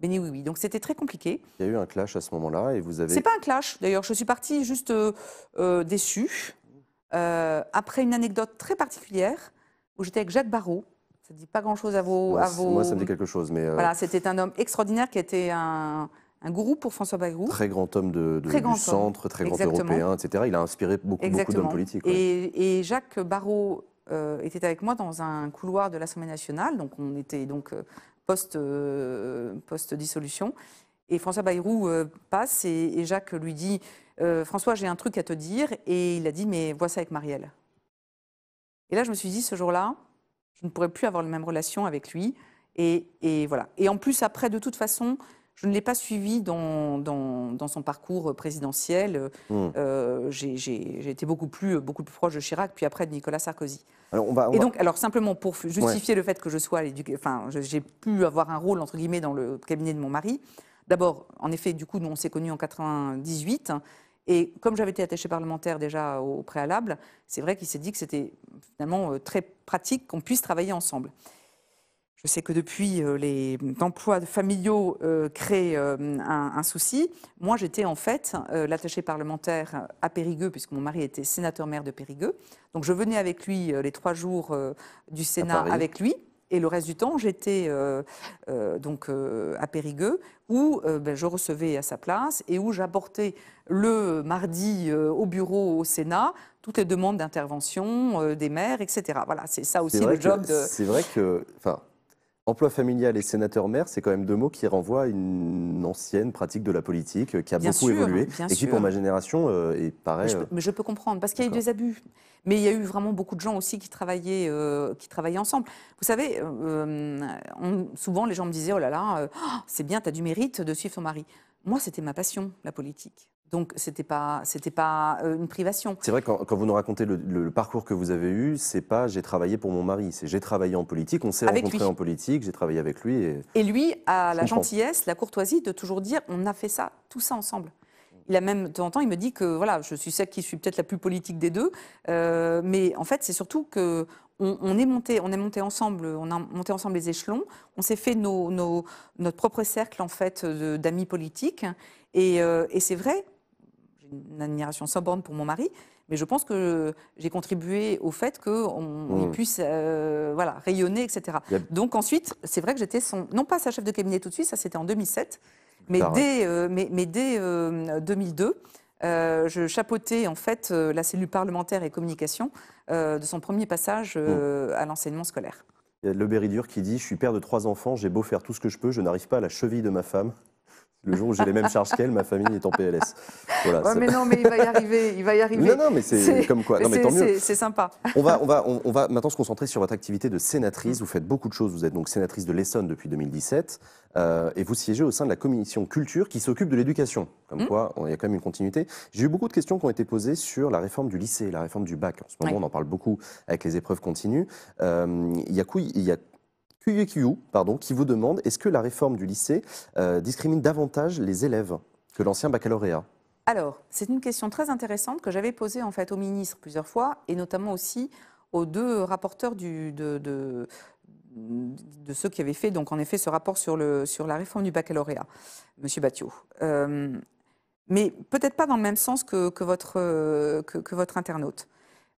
ben oui, oui. Donc c'était très compliqué. Il y a eu un clash à ce moment-là et vous avez. C'est pas un clash d'ailleurs. Je suis partie juste euh, euh, déçue euh, après une anecdote très particulière où j'étais avec Jacques Barrault. Ça ne dit pas grand-chose à vos, moi, ça me dit quelque chose, mais... Voilà, c'était un homme extraordinaire qui était un, un gourou pour François Bayrou. Très grand homme de, du centre, très grand européen, etc. Il a inspiré beaucoup, beaucoup d'hommes politiques. Et, Jacques Barrault était avec moi dans un couloir de l'Assemblée nationale, donc on était donc euh, post-dissolution. et François Bayrou euh, passe et, Jacques lui dit euh, François, j'ai un truc à te dire. Et il a dit Mais vois ça avec Marielle. Et là, je me suis dit Ce jour-là, je ne pourrais plus avoir la même relation avec lui. et voilà. Et en plus, après, de toute façon, je ne l'ai pas suivi dans, son parcours présidentiel. Hmm. Euh, j'ai été beaucoup plus, proche de Chirac, puis après de Nicolas Sarkozy. et donc, alors simplement pour justifier le fait que je sois, enfin, j'ai pu avoir un rôle entre guillemets dans le cabinet de mon mari. D'abord, en effet, du coup, nous on s'est connus en 98. Et comme j'avais été attaché parlementaire déjà au préalable, c'est vrai qu'il s'est dit que c'était finalement euh, très pratique qu'on puisse travailler ensemble. Je sais que depuis, euh, les emplois familiaux euh, créent euh, un, souci. Moi, j'étais en fait l'attaché parlementaire à Périgueux, puisque mon mari était sénateur-maire de Périgueux. Donc, je venais avec lui les trois jours du Sénat avec lui. Et le reste du temps, j'étais donc à Périgueux, où ben, je recevais à sa place et où j'apportais le mardi au bureau au Sénat toutes les demandes d'intervention des maires, etc. Voilà, c'est ça aussi le job de. C'est vrai que, Emploi familial et sénateur-maire, c'est quand même deux mots qui renvoient à une ancienne pratique de la politique euh, qui a beaucoup évolué et qui, pour ma génération, euh, est pareil. Euh, mais je, peux, comprendre, parce qu'il y a eu des abus. Mais il y a eu vraiment beaucoup de gens aussi qui travaillaient, euh, qui travaillaient ensemble. Vous savez, souvent les gens me disaient Oh là là, oh, c'est bien, tu as du mérite de suivre ton mari. Moi, c'était ma passion, la politique. Donc c'était pas c'était pas euh, une privation. C'est vrai quand, quand vous nous racontez le, parcours que vous avez eu, c'est pas j'ai travaillé pour mon mari, c'est j'ai travaillé en politique, on s'est rencontrés en politique, j'ai travaillé avec lui. Et, lui a la gentillesse, la courtoisie de toujours dire on a fait ça, tout ça ensemble. Il a même de temps en temps, il me dit que voilà, je suis celle qui suis peut-être la plus politique des deux, euh, mais en fait c'est surtout que on, est monté, on est monté ensemble, on a monté ensemble les échelons, on s'est fait nos, notre propre cercle en fait d'amis politiques, et euh, c'est vrai une admiration sans borne pour mon mari, mais je pense que j'ai contribué au fait qu'on mm. puisse euh, voilà, rayonner, etc. Donc ensuite, c'est vrai que j'étais son, non pas sa chef de cabinet tout de suite, ça c'était en 2007, euh, mais dès, mais, dès 2002. je chapeautais en fait euh, la cellule parlementaire et communication de son premier passage mm. à l'enseignement scolaire. Il y a Le Béridur qui dit Je suis père de trois enfants, j'ai beau faire tout ce que je peux, je n'arrive pas à la cheville de ma femme. Le jour où j'ai les mêmes charges qu'elle, ma famille est en PLS. mais non, mais il va y arriver, il va y arriver. Non, non, mais c'est comme quoi. C'est sympa. On va, on, va, on, va maintenant se concentrer sur votre activité de sénatrice. Vous faites beaucoup de choses. Vous êtes donc sénatrice de l'Essonne depuis 2017 euh, et vous siégez au sein de la commission culture qui s'occupe de l'éducation. Comme mm. quoi, il y a quand même une continuité. J'ai eu beaucoup de questions qui ont été posées sur la réforme du lycée, la réforme du bac. En ce moment, on en parle beaucoup avec les épreuves continues. Euh, il y a, il pardon, qui vous demande est-ce que la réforme du lycée euh, discrimine davantage les élèves que l'ancien baccalauréat Alors, c'est une question très intéressante que j'avais posée en fait au ministre plusieurs fois et notamment aussi aux deux rapporteurs du, de, de, ceux qui avaient fait donc en effet ce rapport sur, le, sur la réforme du baccalauréat, Monsieur Battiot. Euh, mais peut-être pas dans le même sens que, votre, que, que, votre internaute.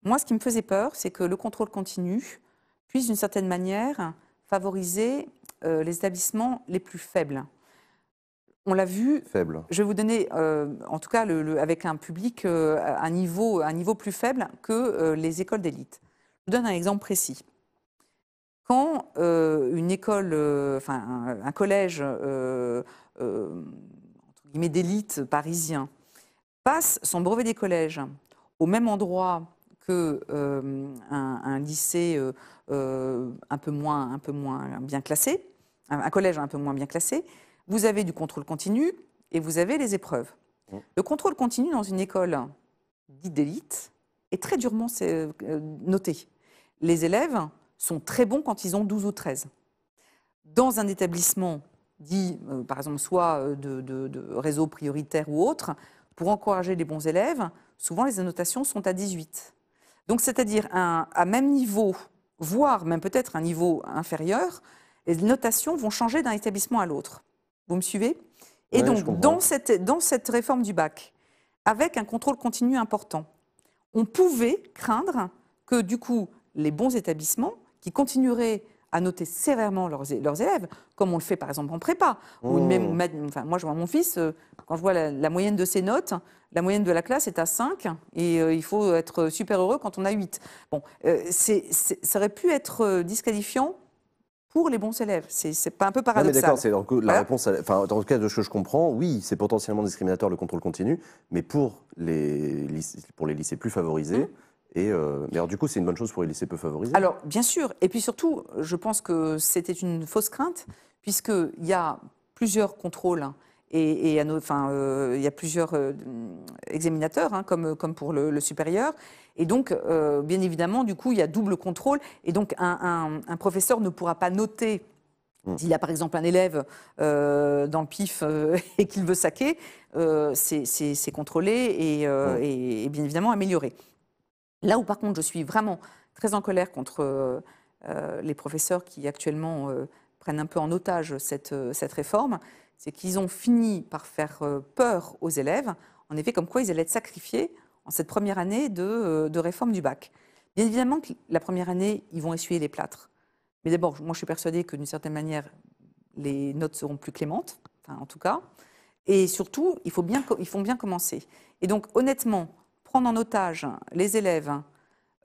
Moi, ce qui me faisait peur, c'est que le contrôle continu puisse d'une certaine manière favoriser euh, les établissements les plus faibles. On l'a vu. Faible. Je vais vous donner, euh, en tout cas, avec un public, euh, un, niveau, un niveau plus faible que les écoles d'élite. Je vous donne un exemple précis. Quand une école, enfin un, collège d'élite parisien passe son brevet des collèges au même endroit qu'un euh, un, lycée euh, euh, un peu moins un peu moins bien classé, un, collège un peu moins bien classé, vous avez du contrôle continu et vous avez les épreuves. Le contrôle continu dans une école dite d'élite est très durement noté. Les élèves sont très bons quand ils ont 12 ou 13. Dans un établissement dit, par exemple, soit de, de réseau prioritaire ou autre, pour encourager les bons élèves, souvent les annotations sont à 18. Donc c'est-à-dire à même niveau, voire même peut-être un niveau inférieur, les notations vont changer d'un établissement à l'autre. Vous me suivez Et donc dans cette, réforme du bac, avec un contrôle continu important, on pouvait craindre que du coup les bons établissements qui continueraient à noter sévèrement leurs, élèves, comme on le fait par exemple en prépa. Ou oh. même, moi, je vois mon fils, euh, quand je vois la, moyenne de ses notes, la moyenne de la classe est à 5 et euh, il faut être super heureux quand on a 8. Bon, euh, ça aurait pu être euh, disqualifiant pour les bons élèves. C'est, pas un peu paradoxal. Non mais d'accord, c'est la réponse. enfin, en tout cas, de ce que je comprends, oui, c'est potentiellement discriminatoire le contrôle continu, mais pour les pour les lycées plus favorisés. Hum. Et alors du coup, c'est une bonne chose pour les lycées peu favorisés. Alors bien sûr, et puis surtout, je pense que c'était une fausse crainte, puisqu'il y a plusieurs contrôles et, enfin, euh, il y a plusieurs euh, examinateurs, hein, comme, pour le, supérieur. Et donc, euh, bien évidemment, du coup, il y a double contrôle. Et donc, un, professeur ne pourra pas noter hmm. s'il a par exemple un élève dans le pif et qu'il veut saquer, c'est contrôlé hmm. et, bien évidemment amélioré. Là où par contre je suis vraiment très en colère contre les professeurs qui actuellement prennent un peu en otage cette réforme, c'est qu'ils ont fini par faire euh, peur aux élèves, en effet, comme quoi ils allaient être sacrifiés en cette première année euh, de, réforme du bac. Bien évidemment que la première année, ils vont essuyer les plâtres. Mais d'abord, moi je suis persuadée que d'une certaine manière, les notes seront plus clémentes, en tout cas. Et surtout, il faut bien, ils font bien commencer. Et donc, honnêtement, prendre en otage les élèves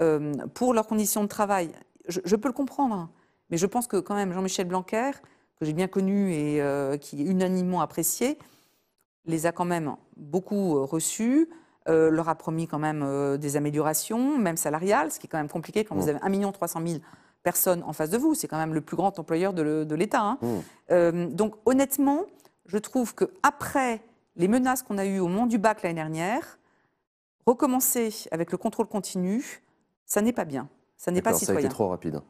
euh, pour leurs conditions de travail, je peux le comprendre. Hein. Mais je pense que quand même, Jean-Michel Blanquer, que j'ai bien connu et euh, qui est unanimement apprécié, les a quand même beaucoup euh, reçus, euh, leur a promis quand même des améliorations, même salariales, ce qui est quand même compliqué quand vous mmh. avez 1 300 000 personnes en face de vous. C'est quand même le plus grand employeur de l'État. Hein. Mmh. donc honnêtement, je trouve qu'après les menaces qu'on a eues au moment du bac l'année dernière, recommencer avec le contrôle continu, ça n'est pas bien. Ça n'est pas citoyen. Ça trop rapide.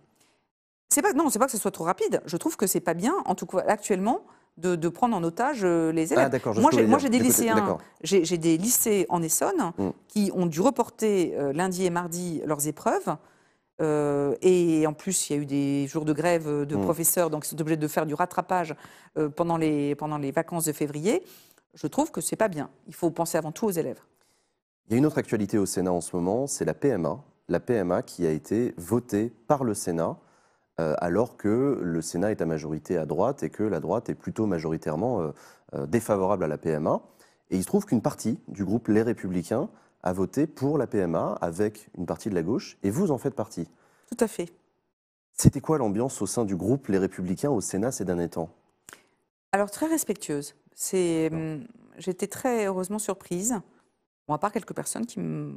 Non, pas, non, c'est pas que ce soit trop rapide. Je trouve que c'est pas bien, en tout cas actuellement, de, prendre en otage euh, les élèves. Ah, moi, j'ai, moi, j'ai des lycéens, j'ai, des lycées en Essonne mm. qui ont dû reporter euh, lundi et mardi leurs épreuves. Euh, et en plus, il y a eu des jours de grève de mm. professeurs, donc ils sont obligés de faire du rattrapage pendant, les, pendant les vacances de février. Je trouve que c'est pas bien. Il faut penser avant tout aux élèves. Il y a une autre actualité au Sénat en ce moment, c'est la PMA. La PMA qui a été votée par le Sénat. Euh, alors que le Sénat est à majorité à droite et que la droite est plutôt majoritairement euh, euh, défavorable à la PMA. Et il se trouve qu'une partie du groupe Les Républicains a voté pour la PMA avec une partie de la gauche, et vous en faites partie. Tout à fait. C'était quoi l'ambiance au sein du groupe Les Républicains au Sénat ces derniers temps Alors très respectueuse. Hum, j'étais très heureusement surprise. à part quelques personnes qui me,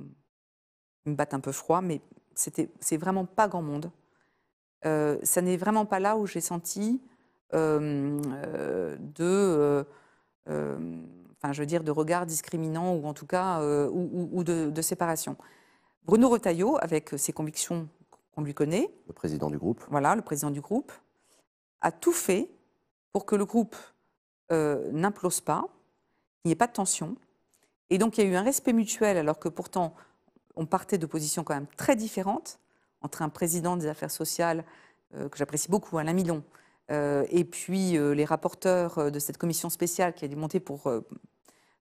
battent un peu froid, mais c'était, c'est vraiment pas grand monde. Euh, ça n'est vraiment pas là où j'ai senti euh, euh, de, enfin, je veux dire, de regard discriminant ou en tout cas ou, de, séparation. Bruno Retailleau, avec ses convictions qu'on lui connaît, le président du groupe, voilà, le président du groupe, a tout fait pour que le groupe n'implose pas, qu'il n'y ait pas de tension. Et donc il y a eu un respect mutuel alors que pourtant on partait de positions quand même très différentes entre un président des affaires sociales, euh, que j'apprécie beaucoup, Alain Milon, euh, et puis euh, les rapporteurs de cette commission spéciale qui a dû monter pour,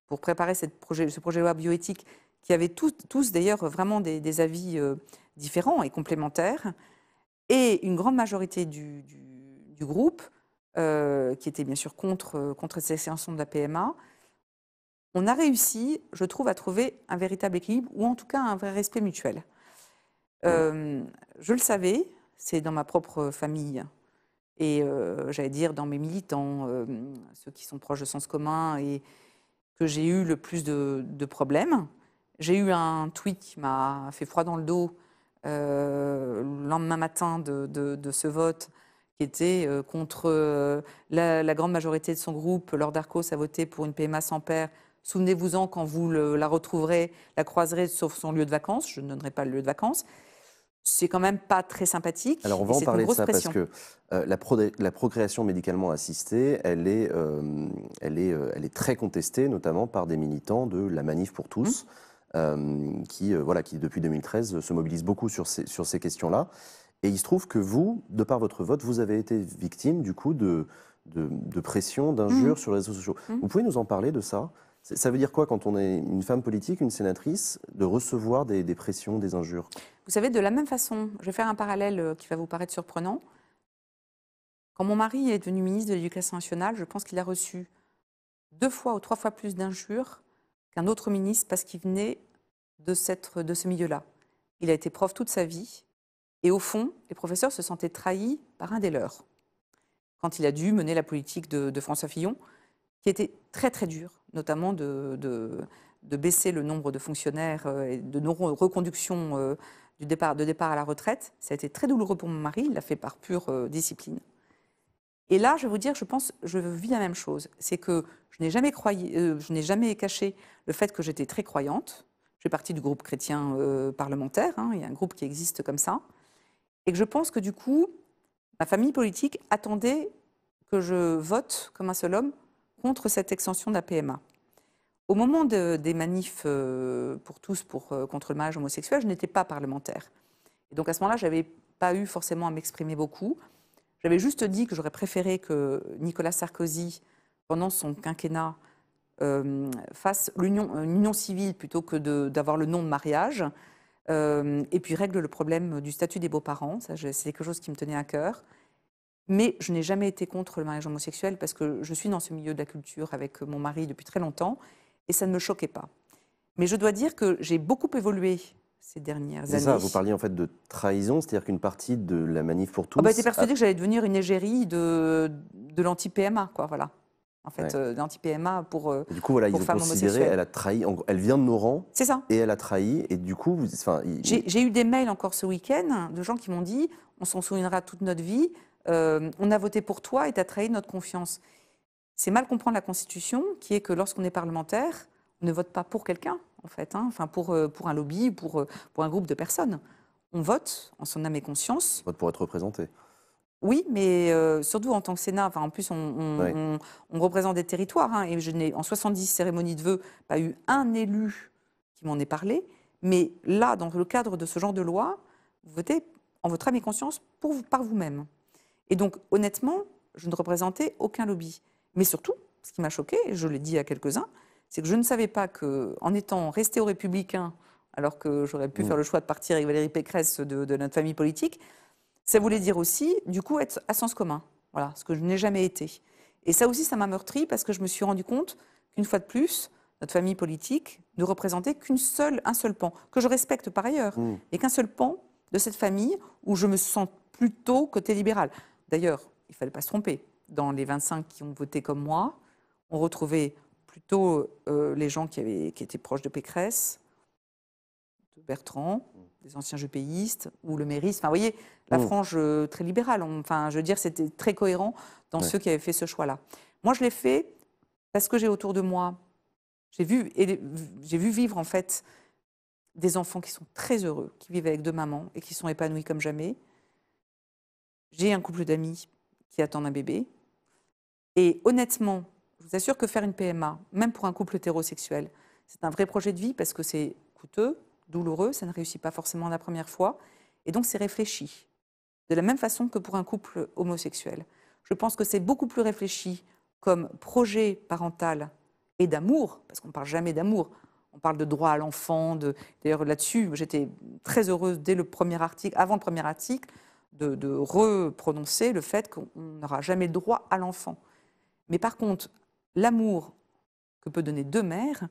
pour préparer cette projet, ce projet de loi bioéthique, qui avaient tous, d'ailleurs vraiment des, avis différents et complémentaires, et une grande majorité du, groupe, qui était bien sûr contre, contre cette de la PMA, on a réussi, je trouve, à trouver un véritable équilibre, ou en tout cas un vrai respect mutuel. Euh, je le savais, c'est dans ma propre famille et euh, j'allais dire dans mes militants, euh, ceux qui sont proches de sens commun et que j'ai eu le plus de, problèmes. J'ai eu un tweet qui m'a fait froid dans le dos le lendemain matin de, ce vote qui était contre la, grande majorité de son groupe. Lord Arcos a voté pour une PMA sans père Souvenez-vous-en quand vous la retrouverez, la croiserez sur son lieu de vacances. Je ne donnerai pas le lieu de vacances c'est quand même pas très sympathique. Alors on va en parler de ça parce que euh, la, procréation médicalement assistée, elle est, euh, elle, est, euh, elle est très contestée, notamment par des militants de la Manif pour tous, mmh. qui, voilà, qui depuis 2013 se mobilisent beaucoup sur ces, questions-là. Et il se trouve que vous, de par votre vote, vous avez été victime du coup de, pression, d'injures mmh. sur les réseaux sociaux. Mmh. Vous pouvez nous en parler de ça ça veut dire quoi quand on est une femme politique, une sénatrice, de recevoir des, pressions, des injures Vous savez, de la même façon, je vais faire un parallèle euh, qui va vous paraître surprenant. Quand mon mari est devenu ministre de l'Éducation nationale, je pense qu'il a reçu deux fois ou trois fois plus d'injures qu'un autre ministre parce qu'il venait de, de ce milieu-là. Il a été prof toute sa vie et au fond, les professeurs se sentaient trahis par un des leurs quand il a dû mener la politique de, de François Fillon, qui était très très dure notamment de, baisser le nombre de fonctionnaires euh, et de reconduction euh, du départ, de départ à la retraite. Ça a été très douloureux pour mon mari, il l'a fait par pure euh, discipline. Et là, je vais vous dire, je pense, je vis la même chose. C'est que je n'ai jamais, jamais caché le fait que j'étais très croyante. Je fais partie du groupe chrétien parlementaire, hein. il y a un groupe qui existe comme ça. Et que je pense que du coup, ma famille politique attendait que je vote comme un seul homme contre cette extension de la PMA. Au moment des manifs euh, pour tous pour, euh, contre le mariage homosexuel, je n'étais pas parlementaire. Et donc à ce moment-là, je n'avais pas eu forcément à m'exprimer beaucoup. J'avais juste dit que j'aurais préféré que Nicolas Sarkozy, pendant son quinquennat, euh, fasse l'union, union civile plutôt que d'avoir le nom de mariage, et puis règle le problème du statut des beaux-parents. c'est quelque chose qui me tenait à cœur. Mais je n'ai jamais été contre le mariage homosexuel parce que je suis dans ce milieu de la culture avec euh, mon mari depuis très longtemps et ça ne me choquait pas. Mais je dois dire que j'ai beaucoup évolué ces dernières années. C'est ça, vous parliez en fait de trahison, c'est-à-dire qu'une partie de la manif pour tous. Ah bah, j'étais persuadée que j'allais devenir une égérie de, de l'anti-PMA, quoi, voilà. En fait, euh, l'anti-PMA pour. Euh, et du coup, elle a trahi, elle vient de nos rangs. C'est ça. Et elle a trahi, et du coup, J'ai eu des mails encore ce week-end de gens qui m'ont dit on s'en souviendra toute notre vie, euh, on a voté pour toi et tu as trahi notre confiance. C'est mal comprendre la Constitution, qui est que lorsqu'on est parlementaire, on ne vote pas pour quelqu'un, en fait, hein. enfin euh, pour, un lobby, pour, euh, pour un groupe de personnes. On vote en son âme et conscience. On vote pour être représenté. Oui, mais surtout en tant que Sénat, enfin, en plus on, représente des territoires, hein, et je n'ai en 70 cérémonies de vœux pas eu un élu qui m'en ait parlé, mais là, dans le cadre de ce genre de loi, vous votez en votre âme et conscience par vous-même. Et donc, honnêtement, je ne représentais aucun lobby. Mais surtout, ce qui m'a choqué, je l'ai dit à quelques-uns, c'est que je ne savais pas que, en étant resté au Républicains, alors que j'aurais pu mm. faire le choix de partir avec Valérie Pécresse de, notre famille politique, ça voulait dire aussi, du coup, être à sens commun. Voilà, ce que je n'ai jamais été. Et ça aussi, ça m'a meurtri parce que je me suis rendu compte qu'une fois de plus, notre famille politique ne représentait qu'un seul pan, que je respecte par ailleurs, et mm. qu'un seul pan de cette famille où je me sens plutôt côté libéral. D'ailleurs, il ne fallait pas se tromper. Dans les 25 qui ont voté comme moi, on retrouvait plutôt euh, les gens qui, étaient proches de Pécresse, de Bertrand, des anciens jupéistes, ou le mairiste. Enfin, vous voyez, la mm. frange euh, très libérale. enfin, je veux dire, c'était très cohérent dans ceux qui avaient fait ce choix-là. Moi, je l'ai fait parce que j'ai autour de moi, j'ai vu, j'ai vu vivre en fait des enfants qui sont très heureux, qui vivent avec deux mamans et qui sont épanouis comme jamais j'ai un couple d'amis qui attendent un bébé. Et honnêtement, je vous assure que faire une PMA, même pour un couple hétérosexuel, c'est un vrai projet de vie parce que c'est coûteux, douloureux, ça ne réussit pas forcément la première fois. Et donc, c'est réfléchi. De la même façon que pour un couple homosexuel. Je pense que c'est beaucoup plus réfléchi comme projet parental et d'amour, parce qu'on ne parle jamais d'amour, on parle de droit à l'enfant. D'ailleurs, là-dessus, j'étais très heureuse dès le premier article, avant le premier article, de, reprononcer le fait qu'on n'aura jamais le droit à l'enfant. Mais par contre, l'amour que peut donner deux mères,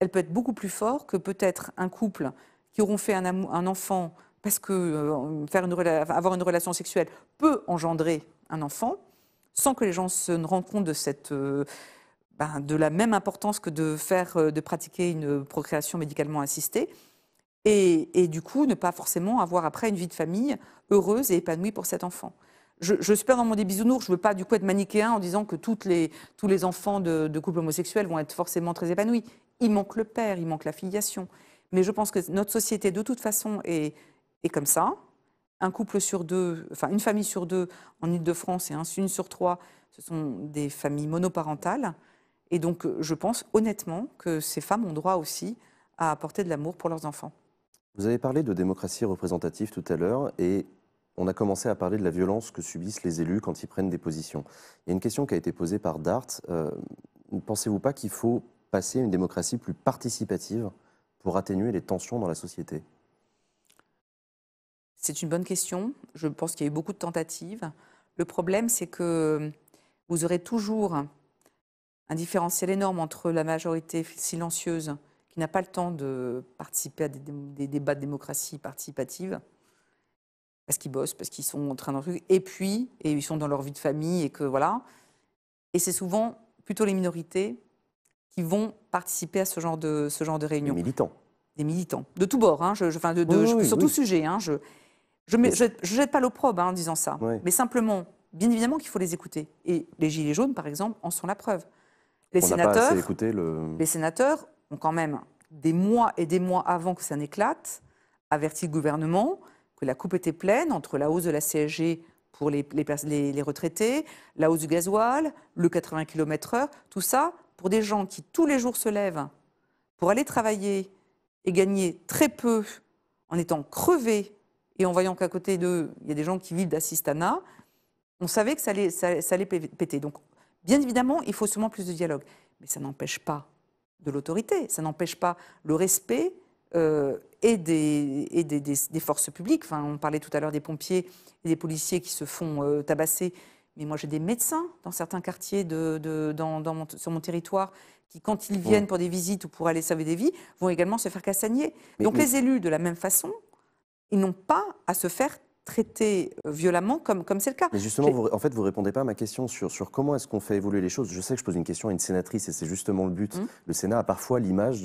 elle peut être beaucoup plus forte que peut-être un couple qui auront fait un, enfant parce que euh, faire une avoir une relation sexuelle peut engendrer un enfant, sans que les gens se rendent compte de euh, ben, de la même importance que de faire, euh, de pratiquer une procréation médicalement assistée et, du coup ne pas forcément avoir après une vie de famille heureuse et épanouie pour cet enfant. Je, je suis pas dans mon des bisounours, je veux pas du coup être manichéen en disant que toutes les, tous les enfants de, couples homosexuels vont être forcément très épanouis. Il manque le père, il manque la filiation. Mais je pense que notre société de toute façon est, est comme ça. Un couple sur deux, enfin une famille sur deux en Ile-de-France et une sur trois, ce sont des familles monoparentales. Et donc je pense honnêtement que ces femmes ont droit aussi à apporter de l'amour pour leurs enfants. Vous avez parlé de démocratie représentative tout à l'heure et on a commencé à parler de la violence que subissent les élus quand ils prennent des positions. Il y a une question qui a été posée par Dart. ne euh, pensez-vous pas qu'il faut passer à une démocratie plus participative pour atténuer les tensions dans la société C'est une bonne question. Je pense qu'il y a eu beaucoup de tentatives. Le problème, c'est que vous aurez toujours un différentiel énorme entre la majorité silencieuse n'a pas le temps de participer à des, débats de démocratie participative, parce qu'ils bossent, parce qu'ils sont en train d'un truc, et puis, et ils sont dans leur vie de famille, et que voilà. Et c'est souvent plutôt les minorités qui vont participer à ce genre de, ce genre de réunion. Des militants. Des militants, de tous bords, hein, je, de, sur tout sujet. Hein, je ne je, jette pas l'opprobre hein, en disant ça, mais simplement, bien évidemment qu'il faut les écouter. Et les Gilets jaunes, par exemple, en sont la preuve. Les sénateurs, les sénateurs donc quand même des mois et des mois avant que ça n'éclate, averti le gouvernement que la coupe était pleine entre la hausse de la CSG pour les, retraités, la hausse du gasoil, le 80 km/h, tout ça pour des gens qui tous les jours se lèvent pour aller travailler et gagner très peu en étant crevés et en voyant qu'à côté d'eux, il y a des gens qui vivent d'assistanat, on savait que ça allait, péter. Donc, bien évidemment, il faut seulement plus de dialogue. Mais ça n'empêche pas de l'autorité. Ça n'empêche pas le respect euh, et, des, des, forces publiques. Enfin, on parlait tout à l'heure des pompiers et des policiers qui se font euh, tabasser. Mais moi, j'ai des médecins dans certains quartiers de, sur mon territoire qui, quand ils viennent pour des visites ou pour aller sauver des vies, vont également se faire cassanier. Donc les élus, de la même façon, ils n'ont pas à se faire traité euh, violemment, comme comme c'est le cas. Mais justement, vous, en fait, vous répondez pas à ma question sur, sur comment est-ce qu'on fait évoluer les choses. Je sais que je pose une question à une sénatrice et c'est justement le but. Mmh. Le Sénat a parfois l'image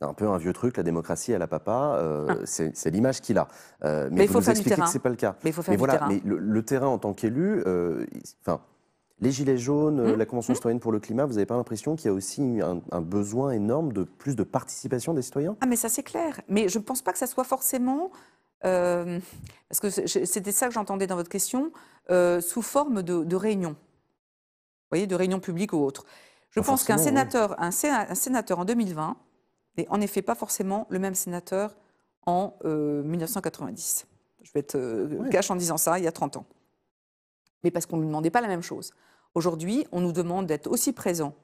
d'un peu un vieux truc, la démocratie à la papa, euh, ah. c'est l'image qu'il a. Euh, mais, il faut nous expliquez que c'est pas le cas. Mais il faut faire mais voilà, terrain. Mais le, le, terrain en tant qu'élu, enfin. les Gilets jaunes, mmh. la Convention mmh. citoyenne pour le climat, vous n'avez pas l'impression qu'il y a aussi un, un, besoin énorme de plus de participation des citoyens Ah mais ça c'est clair. Mais je ne pense pas que ça soit forcément euh, parce que c'était ça que j'entendais dans votre question, euh, sous forme de, réunion, vous voyez, de réunion publique ou autre. Je pense qu'un sénateur, un, sénateur, en 2020 n'est en effet pas forcément le même sénateur en 1990. Euh, je vais être gâche en disant ça, il y a 30 ans. Mais parce qu'on ne lui demandait pas la même chose. Aujourd'hui, on nous demande d'être aussi présent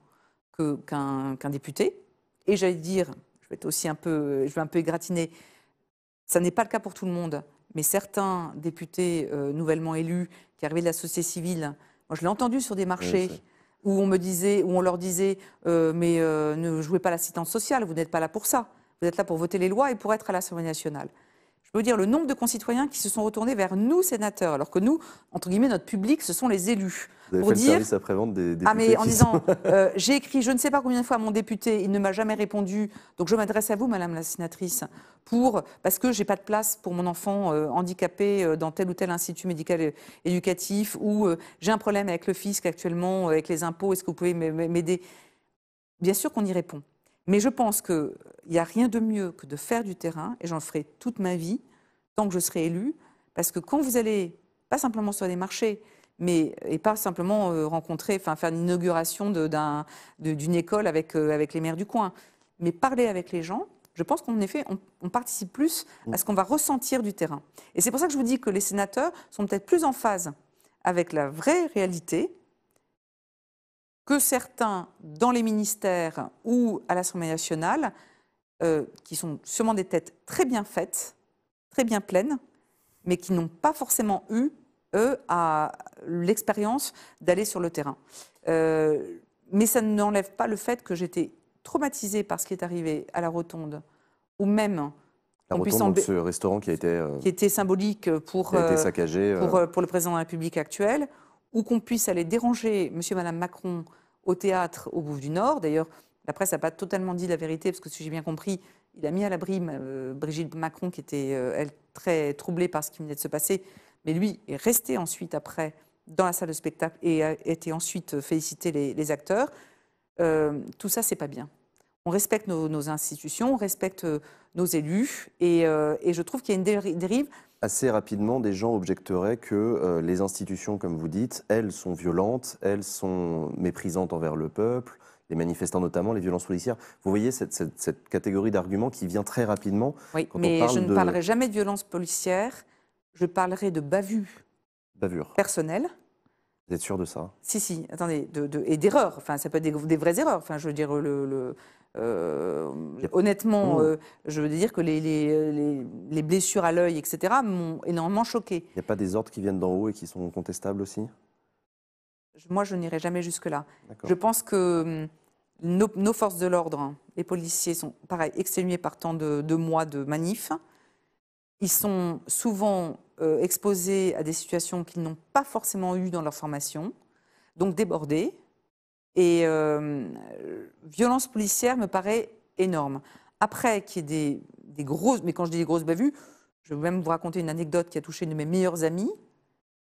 qu'un député, et j'allais dire, je vais être aussi un peu, je vais un peu ça n'est pas le cas pour tout le monde, mais certains députés euh, nouvellement élus qui arrivaient de la société civile, moi je l'ai entendu sur des marchés. où on me disait, où on leur disait, euh, mais euh, ne jouez pas l'assistance sociale, vous n'êtes pas là pour ça. Vous êtes là pour voter les lois et pour être à l'Assemblée nationale je veux dire, le nombre de concitoyens qui se sont retournés vers nous, sénateurs, alors que nous, entre guillemets, notre public, ce sont les élus. Vous après-vente des Ah, mais en disant, euh, j'ai écrit je ne sais pas combien de fois à mon député, il ne m'a jamais répondu, donc je m'adresse à vous, madame la sénatrice, pour, parce que je n'ai pas de place pour mon enfant euh, handicapé euh, dans tel ou tel institut médical éducatif, ou j'ai un problème avec le fisc actuellement, avec les impôts, est-ce que vous pouvez m'aider Bien sûr qu'on y répond. Mais je pense qu'il n'y a rien de mieux que de faire du terrain, et j'en ferai toute ma vie, tant que je serai élu, parce que quand vous allez, pas simplement sur les marchés, mais, et pas simplement euh, rencontrer, enfin faire une inauguration d'une école euh, avec, les maires du coin, mais parler avec les gens, je pense qu'en effet, on, participe plus à ce qu'on va ressentir du terrain. Et c'est pour ça que je vous dis que les sénateurs sont peut-être plus en phase avec la vraie réalité que certains dans les ministères ou à l'Assemblée nationale, euh, qui sont sûrement des têtes très bien faites, très bien pleines, mais qui n'ont pas forcément eu, eux, l'expérience d'aller sur le terrain. Euh, mais ça ne n'enlève pas le fait que j'étais traumatisée par ce qui est arrivé à la Rotonde, ou même la rotonde, ce restaurant qui a été euh, qui était symbolique pour a été pour, le président de la République actuelle, ou qu'on puisse aller déranger et Madame Macron au théâtre au Bouffe du Nord. D'ailleurs, la presse n'a pas totalement dit la vérité, parce que si j'ai bien compris, il a mis à l'abri euh, Brigitte Macron, qui était, euh, elle, très troublée par ce qui venait de se passer. Mais lui est resté ensuite, après, dans la salle de spectacle et a été ensuite euh, félicité les, acteurs. tout ça, c'est pas bien. On respecte nos, institutions, on respecte nos élus, et, et je trouve qu'il y a une dérive assez rapidement, des gens objecteraient que euh, les institutions, comme vous dites, elles sont violentes, elles sont méprisantes envers le peuple, les manifestants notamment, les violences policières. Vous voyez cette, catégorie d'arguments qui vient très rapidement. Oui, mais je ne parlerai jamais de violences policières, je parlerai de bavures. Bavure. Personnelle. Vous êtes sûr de ça Si, si, attendez, de, et d'erreurs. Enfin, ça peut être des, vraies erreurs. Enfin, je veux dire, le euh, honnêtement, mmh. euh, je veux dire que les, blessures à l'œil, etc., m'ont énormément choqué. Il n'y a pas des ordres qui viennent d'en haut et qui sont contestables aussi Moi, je n'irai jamais jusque-là. Je pense que hum, nos, forces de l'ordre, hein, les policiers sont, pareil, exténués par tant de, mois de manifs. Ils sont souvent euh, exposés à des situations qu'ils n'ont pas forcément eues dans leur formation, donc débordés. Et euh, violence policière me paraît énorme. Après qu'il y ait des, des, grosses, mais quand je dis des grosses bavues, je vais même vous raconter une anecdote qui a touché une de mes meilleures amies.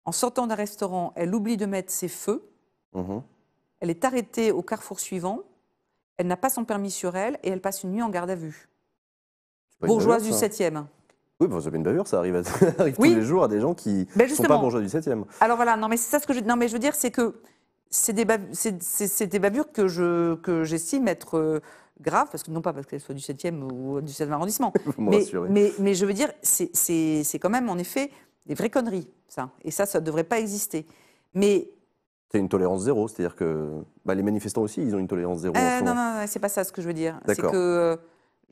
En sortant d'un restaurant, elle oublie de mettre ses feux. Mmh elle est arrêtée au carrefour suivant. Elle n'a pas son permis sur elle et elle passe une nuit en garde à vue. Bourgeoise du 7e. Oui, bon, c'est une bavure, ça arrive, tous les jours à des gens qui ne sont pas bourgeois du 7e. Alors voilà, non mais c'est ça ce que je, non, mais je veux dire, c'est que c'est des, bavures que j'estime je, que être euh, graves, parce que non pas parce qu'elles soient du 7e ou du 7e arrondissement, mais, je veux dire, c'est quand même en effet des vraies conneries, ça. Et ça, ça ne devrait pas exister. Mais. C'est une tolérance zéro, c'est-à-dire que bah, les manifestants aussi, ils ont une tolérance zéro. Euh, non, non, non, non c'est pas ça ce que je veux dire. C'est que euh,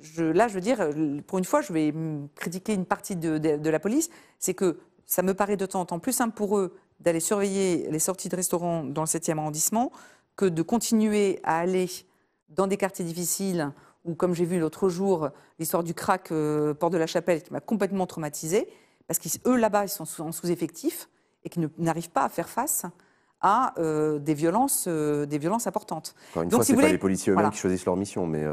je, là, je veux dire, pour une fois, je vais critiquer une partie de, de la police, c'est que ça me paraît de temps en temps plus simple pour eux d'aller surveiller les sorties de restaurants dans le 7e arrondissement que de continuer à aller dans des quartiers difficiles ou comme j'ai vu l'autre jour l'histoire du crack euh, Port de la Chapelle qui m'a complètement traumatisée parce qu'eux là-bas ils sont en sous-effectif et qu'ils n'arrivent pas à faire face à euh, des violences, euh, des violences importantes. Encore une fois, si vous pas les policiers eux-mêmes qui choisissent leur mission, mais.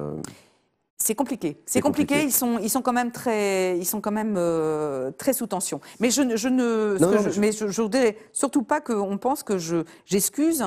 C'est compliqué. C'est compliqué. Ils sont, ils sont quand même très, ils sont quand même euh, très sous tension. Mais je, ne, je, voudrais surtout pas qu'on pense que je, j'excuse.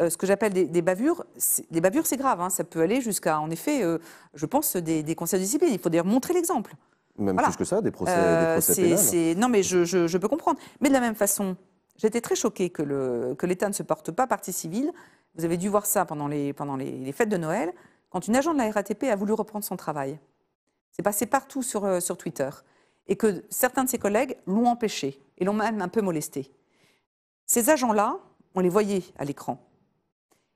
Euh, ce que j'appelle des, bavures, les bavures, c'est grave. Hein. ça peut aller jusqu'à, en effet, euh, je pense, des, des conseils de discipline. Il faut d'ailleurs montrer l'exemple. Même plus que ça, des procès, des Non, mais je, peux comprendre. Mais de la même façon, j'étais très choquée que, le, que l'État ne se porte pas partie civile. Vous avez dû voir ça pendant les, pendant les fêtes de Noël quand une agent de la RATP a voulu reprendre son travail, c'est passé partout euh, sur, Twitter, et que certains de ses collègues l'ont empêché et l'ont même un peu molesté. Ces agents-là, on les voyait à l'écran.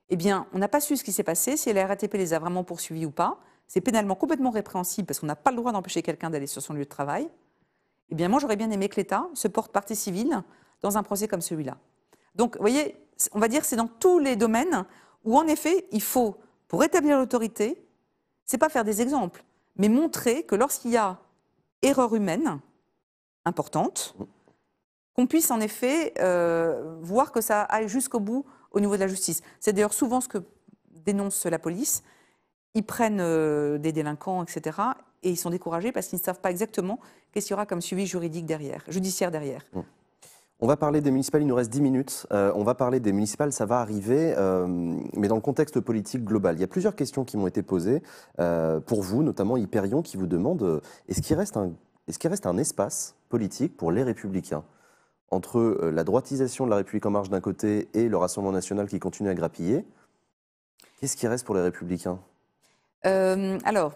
Eh bien, on n'a pas su ce qui s'est passé, si la RATP les a vraiment poursuivis ou pas. C'est pénalement complètement répréhensible parce qu'on n'a pas le droit d'empêcher quelqu'un d'aller sur son lieu de travail. Eh bien, moi, j'aurais bien aimé que l'État se porte partie civile dans un procès comme celui-là. Donc, vous voyez, on va dire que c'est dans tous les domaines où, en effet, il faut pour établir l'autorité, c'est pas faire des exemples, mais montrer que lorsqu'il y a erreur humaine importante, qu'on puisse en effet euh, voir que ça aille jusqu'au bout au niveau de la justice. C'est d'ailleurs souvent ce que dénonce la police. Ils prennent euh, des délinquants, etc. Et ils sont découragés parce qu'ils ne savent pas exactement qu'est-ce qu'il y aura comme suivi juridique derrière, judiciaire derrière. On va parler des municipales, il nous reste 10 minutes. Euh, on va parler des municipales, ça va arriver, euh, mais dans le contexte politique global. Il y a plusieurs questions qui m'ont été posées, euh, pour vous, notamment Hyperion, qui vous demande est-ce qu'il reste, un, espace politique pour les républicains Entre la droitisation de la République en marche d'un côté et le Rassemblement national qui continue à grappiller, qu'est-ce qui reste pour les républicains Alors.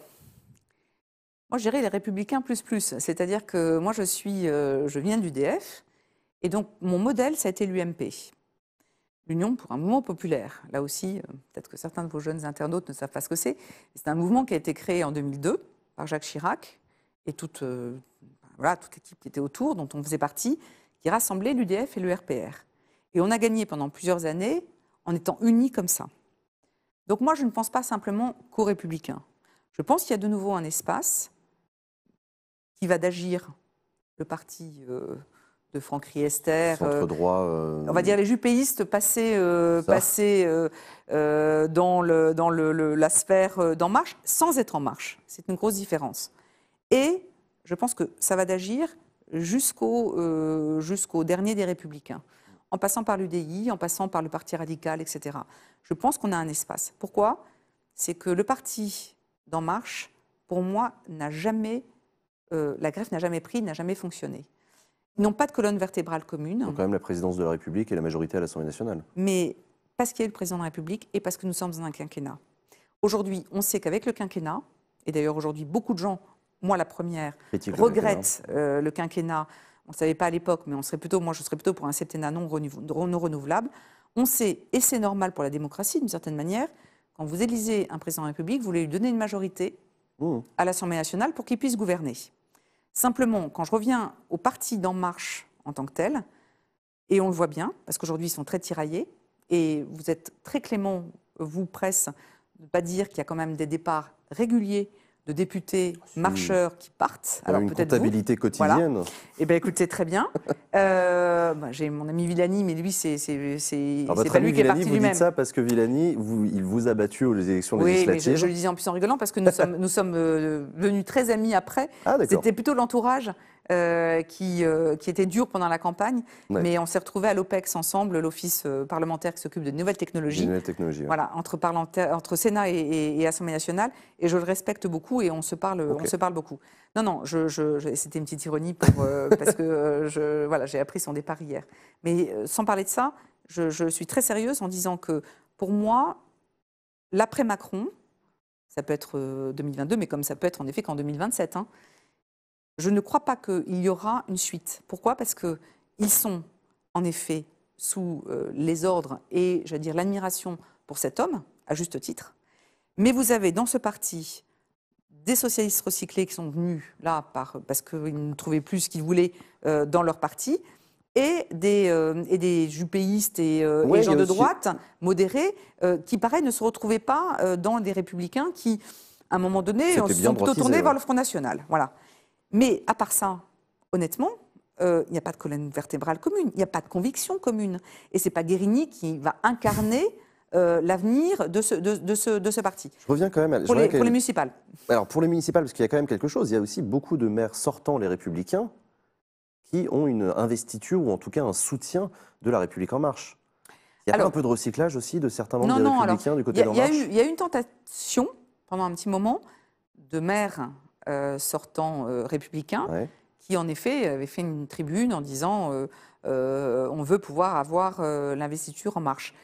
Moi, je dirais les républicains plus plus, c'est-à-dire que moi, je suis, je viens du DF, et donc, mon modèle, ça a été l'UMP, l'Union pour un mouvement populaire. Là aussi, euh, peut-être que certains de vos jeunes internautes ne savent pas ce que c'est. C'est un mouvement qui a été créé en 2002 par Jacques Chirac et euh, ben toute, l'équipe qui était autour, dont on faisait partie, qui rassemblait l'UDF et le RPR. Et on a gagné pendant plusieurs années en étant unis comme ça. Donc moi, je ne pense pas simplement qu'aux républicains. Je pense qu'il y a de nouveau un espace qui va d'agir le parti euh, de Franck Riester. Euh, droit. Euh, on va dire les jupéistes passés, euh, dans, le, dans la sphère d'En Marche, sans être En Marche. C'est une grosse différence. Et je pense que ça va d'agir jusqu'au jusqu'au dernier des Républicains, en passant par l'UDI, en passant par le Parti radical, etc. Je pense qu'on a un espace. Pourquoi C'est que le parti d'En Marche, pour moi, n'a jamais. la greffe n'a jamais pris, n'a jamais fonctionné. Ils n'ont pas de colonne vertébrale commune. Donc quand même la présidence de la République et la majorité à l'Assemblée nationale. Mais parce qu'il y a le président de la République et parce que nous sommes dans un quinquennat. Aujourd'hui, on sait qu'avec le quinquennat, et d'ailleurs aujourd'hui beaucoup de gens, moi la première, regrettent euh, le quinquennat. On ne savait pas à l'époque, mais on serait plutôt, moi je serais plutôt pour un septennat non, renouvelable. On sait, et c'est normal pour la démocratie d'une certaine manière, quand vous élisez un président de la République, vous voulez lui donner une majorité mmh. à l'Assemblée nationale pour qu'il puisse gouverner. Simplement, quand je reviens au parti d'En Marche en tant que tel, et on le voit bien, parce qu'aujourd'hui ils sont très tiraillés, et vous êtes très clément, vous, presse, de ne pas dire qu'il y a quand même des départs réguliers de députés ah, marcheurs qui partent. Alors, une comptabilité quotidienne. Eh bien, écoutez, très bien. Euh, bah, j'ai mon ami Villani, mais lui, c'est c'est c'est ah, lui qui est parti vous lui ça parce que Villani, il vous a battu aux élections législatives. Oui, je, je, le disais en plus en rigolant parce que nous sommes, nous sommes euh, très amis après. Ah, C'était plutôt l'entourage euh, euh, qui, était dur pendant la campagne, mais on s'est retrouvé à l'OPEX ensemble, l'office euh, parlementaire qui s'occupe de nouvelles technologies. nouvelles technologies. Voilà, entre, entre Sénat et, Assemblée nationale, et je le respecte beaucoup et on se parle, on se parle beaucoup. Non, non, c'était une petite ironie pour, parce que je, voilà, j'ai appris son départ hier. Mais sans parler de ça, je, suis très sérieuse en disant que pour moi, l'après Macron, ça peut être 2022, mais comme ça peut être en effet qu'en 2027. Hein, je ne crois pas qu'il y aura une suite. Pourquoi Parce qu'ils sont, en effet, sous euh, les ordres et, je veux dire, l'admiration pour cet homme, à juste titre. Mais vous avez dans ce parti des socialistes recyclés qui sont venus là parce qu'ils ne trouvaient plus ce qu'ils voulaient euh, dans leur parti, et des, euh, et des et, gens de droite modérés qui, pareil, ne se retrouvaient pas dans des républicains qui, à un moment donné, se sont plutôt tournés vers le Front National. Voilà. Mais à part ça, honnêtement, euh, il n'y a pas de colonne vertébrale commune, il n'y a pas de conviction commune. Et ce n'est pas Guérini qui va incarner euh, l'avenir de ce, parti. Je reviens quand même à, pour, les, municipales. Alors pour les municipales, parce qu'il y a quand même quelque chose, il y a aussi beaucoup de maires sortants, les républicains, qui ont une investiture ou en tout cas un soutien de la République en marche. Il y a un peu de recyclage aussi de certains membres des républicains du côté de Il y, y a eu une tentation pendant un petit moment de maires euh, sortant euh, républicain, qui en effet avait fait une tribune en disant euh, on veut pouvoir avoir l'investiture en marche.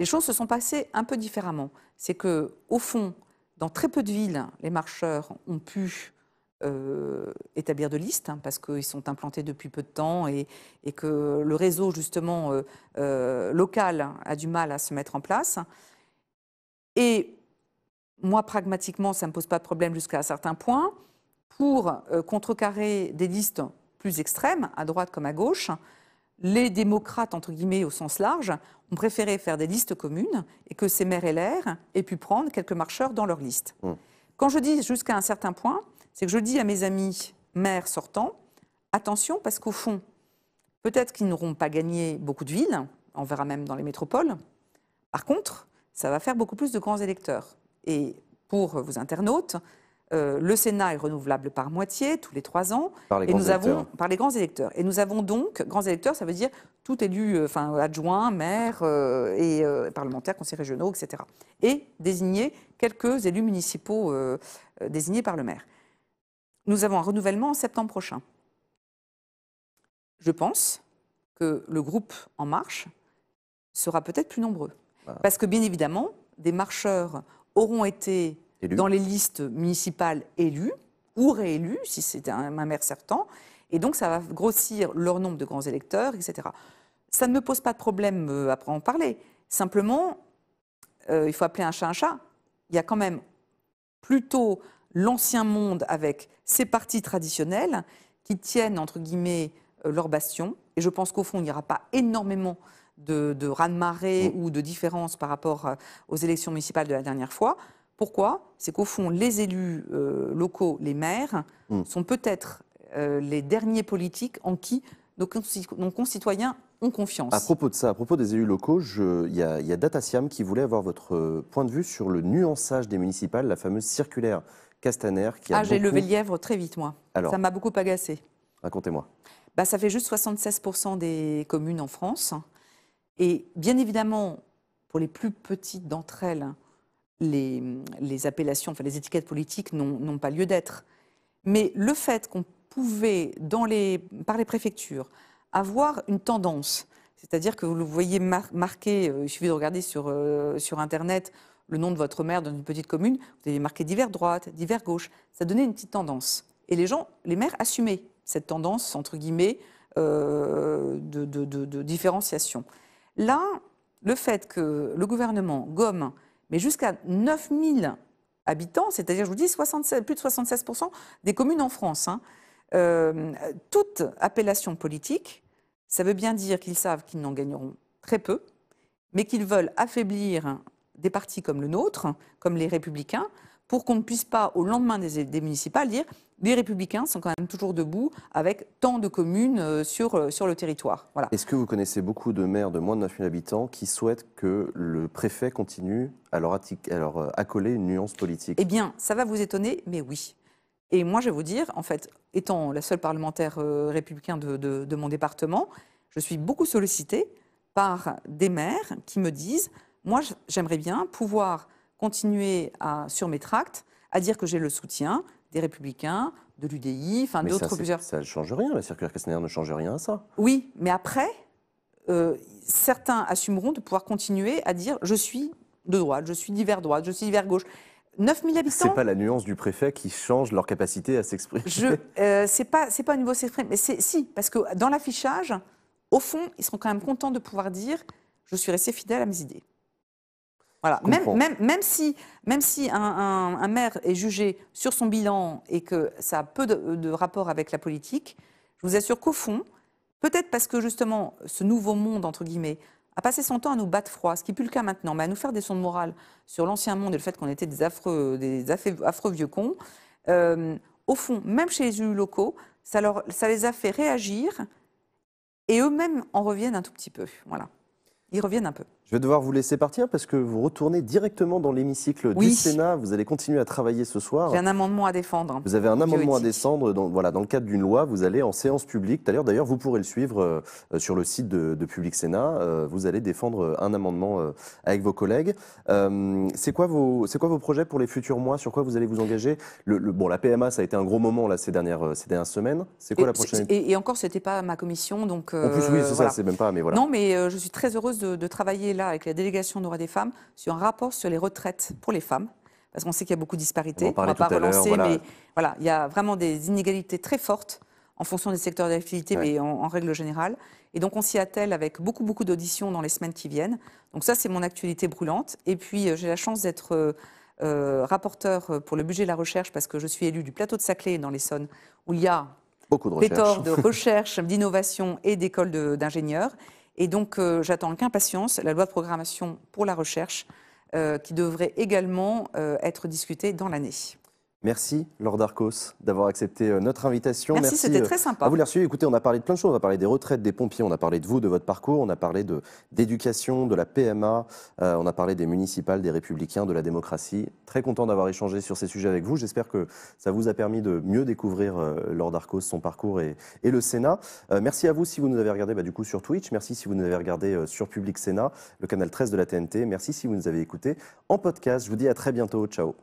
Les choses se sont passées un peu différemment. C'est que, au fond, dans très peu de villes, les marcheurs ont pu établir de listes hein, parce qu'ils sont implantés depuis peu de temps et, et que le réseau justement local a du mal à se mettre en place. Et moi, pragmatiquement, ça ne me pose pas de problème jusqu'à un certain point. Pour euh, contrecarrer des listes plus extrêmes, à droite comme à gauche, les démocrates, entre guillemets, au sens large, ont préféré faire des listes communes et que ces maires et l'air aient pu prendre quelques marcheurs dans leur listes. Mmh. Quand je dis jusqu'à un certain point, c'est que je dis à mes amis maires sortants, attention, parce qu'au fond, peut-être qu'ils n'auront pas gagné beaucoup de villes, on verra même dans les métropoles. Par contre, ça va faire beaucoup plus de grands électeurs. Et pour vos internautes, euh, le Sénat est renouvelable par moitié, tous les trois ans, par les, et nous par les grands électeurs. Et nous avons donc, grands électeurs, ça veut dire tout élu, euh, enfin adjoint, maire, euh, et parlementaire, conseillers régionaux, etc. Et désigner quelques élus municipaux désignés par le maire. Nous avons un renouvellement en septembre prochain. Je pense que le groupe En Marche sera peut-être plus nombreux. Parce que bien évidemment, des marcheurs auront été dans les listes municipales élus ou réélus, si c'est un, mère maire certain. Et donc, ça va grossir leur nombre de grands électeurs, etc. Ça ne me pose pas de problème euh, après en parler. Simplement, euh, il faut appeler un chat un chat. Il y a quand même plutôt l'ancien monde avec ses partis traditionnels qui tiennent, entre guillemets, euh, leur bastion. Et je pense qu'au fond, il n'y aura pas énormément de, de de marée mm. ou de différence par rapport euh, aux élections municipales de la dernière fois. Pourquoi C'est qu'au fond, les élus euh, locaux, les maires, mm. sont peut-être euh, les derniers politiques en qui nos, concitoyens ont confiance. À propos de ça, à propos des élus locaux, il y, a Datasiam qui voulait avoir votre point de vue sur le nuançage des municipales, la fameuse circulaire Castaner. Qui a ah, j'ai levé le lièvre très vite, moi. ça m'a beaucoup agacé. Racontez-moi. Bah, ça fait juste 76% des communes en France et bien évidemment, pour les plus petites d'entre elles, les, appellations, enfin les étiquettes politiques n'ont pas lieu d'être. Mais le fait qu'on pouvait, dans par les préfectures, avoir une tendance, c'est-à-dire que vous le voyez marqué, euh, il suffit de regarder euh, sur, Internet le nom de votre maire dans une petite commune, vous avez marqué divers droite, divers gauche, ça donnait une petite tendance. Et les gens, les maires assumaient cette tendance, entre guillemets, euh, de différenciation. Là, le fait que le gouvernement gomme, mais jusqu'à 9000 habitants, c'est-à-dire, je vous dis, plus de 76% des communes en France, hein, euh, toute appellation politique, ça veut bien dire qu'ils savent qu'ils n'en gagneront très peu, mais qu'ils veulent affaiblir des partis comme le nôtre, comme les Républicains, pour qu'on ne puisse pas, au lendemain des, municipales, dire les républicains sont quand même toujours debout avec tant de communes euh, sur, euh, sur le territoire. Voilà. Est-ce que vous connaissez beaucoup de maires de moins de 9000 habitants qui souhaitent que le préfet continue à leur, euh, accoler une nuance politique Eh bien, ça va vous étonner, mais oui. Et moi, je vais vous dire, en fait, étant la seule parlementaire républicaine de, mon département, je suis beaucoup sollicitée par des maires qui me disent, moi, j'aimerais bien pouvoir continuer à, sur mes tracts à dire que j'ai le soutien des Républicains, de l'UDI, enfin d'autres plusieurs. Ça ne change rien, la circulaire Castaner ne change rien à ça. Oui, mais après, euh, certains assumeront de pouvoir continuer à dire je suis de droite, je suis divers droite, je suis divers gauche. 000 habitants. C'est pas la nuance du préfet qui change leur capacité à s'exprimer. Ce n'est euh, c'est pas, c'est pas au niveau s'exprimer, mais c'est si, parce que dans l'affichage, au fond, ils seront quand même contents de pouvoir dire je suis resté fidèle à mes idées. Voilà. Même, même, même, si, même si un, maire est jugé sur son bilan et que ça a peu de, rapport avec la politique, je vous assure qu'au fond, peut-être parce que justement ce nouveau monde, entre guillemets, a passé son temps à nous battre froid, ce qui n'est plus le cas maintenant, mais à nous faire des sons de morale sur l'ancien monde et le fait qu'on était des affreux, des affreux vieux cons, euh, au fond, même chez les élus locaux, ça, ça les a fait réagir et eux-mêmes en reviennent un tout petit peu. Voilà. Ils reviennent un peu. Je vais devoir vous laisser partir parce que vous retournez directement dans l'hémicycle du Sénat. Vous allez continuer à travailler ce soir. J'ai un amendement à défendre. Vous avez un amendement à défendre dans, voilà, dans le cadre d'une loi. Vous allez en séance publique. D'ailleurs, d'ailleurs, vous pourrez le suivre euh, sur le site de, Public Sénat. Euh, vous allez défendre euh, un amendement avec vos collègues. c'est quoi vos c'est quoi vos projets pour les futurs mois Sur quoi vous allez vous engager le, Bon, la PMA, ça a été un gros moment là ces dernières ces dernières semaines. C'est quoi la prochaine et, encore, encore, c'était pas ma commission, donc. En plus, oui, c'est ça, même pas. Mais Non, mais je suis très heureuse de travailler là avec la délégation droits des femmes sur un rapport sur les retraites pour les femmes parce qu'on sait qu'il y a beaucoup de disparités. On ne va pas relancer, mais voilà, il y a vraiment des inégalités très fortes en fonction des secteurs d'activité, mais en, règle générale. Et donc, on s'y attelle avec beaucoup, beaucoup d'auditions dans les semaines qui viennent. Donc ça, c'est mon actualité brûlante. Et puis, euh, j'ai la chance d'être euh, euh, rapporteur pour le budget de la recherche parce que je suis élu du plateau de Saclay dans l'Essonne, où il y a beaucoup de de recherche, d'innovation et d'écoles d'ingénieurs. Et donc, euh, j'attends avec impatience la loi de programmation pour la recherche, euh, qui devrait également euh, être discutée dans l'année. Merci, Lord Arcos, d'avoir accepté euh, notre invitation. Merci, c'était euh, très sympa. À vous, reçu. Écoutez, on a parlé de plein de choses. On a parlé des retraites, des pompiers, on a parlé de vous, de votre parcours, on a parlé d'éducation, de la PMA, euh, on a parlé des municipales, des républicains, de la démocratie. Très content d'avoir échangé sur ces sujets avec vous. J'espère que ça vous a permis de mieux découvrir Lord Arcos, son parcours et, le Sénat. merci à vous si vous nous avez regardé bah, du coup sur Twitch. Merci si vous nous avez regardé sur Public Sénat, le canal 13 de la TNT. Merci si vous nous avez écouté en podcast. Je vous dis à très bientôt. Ciao.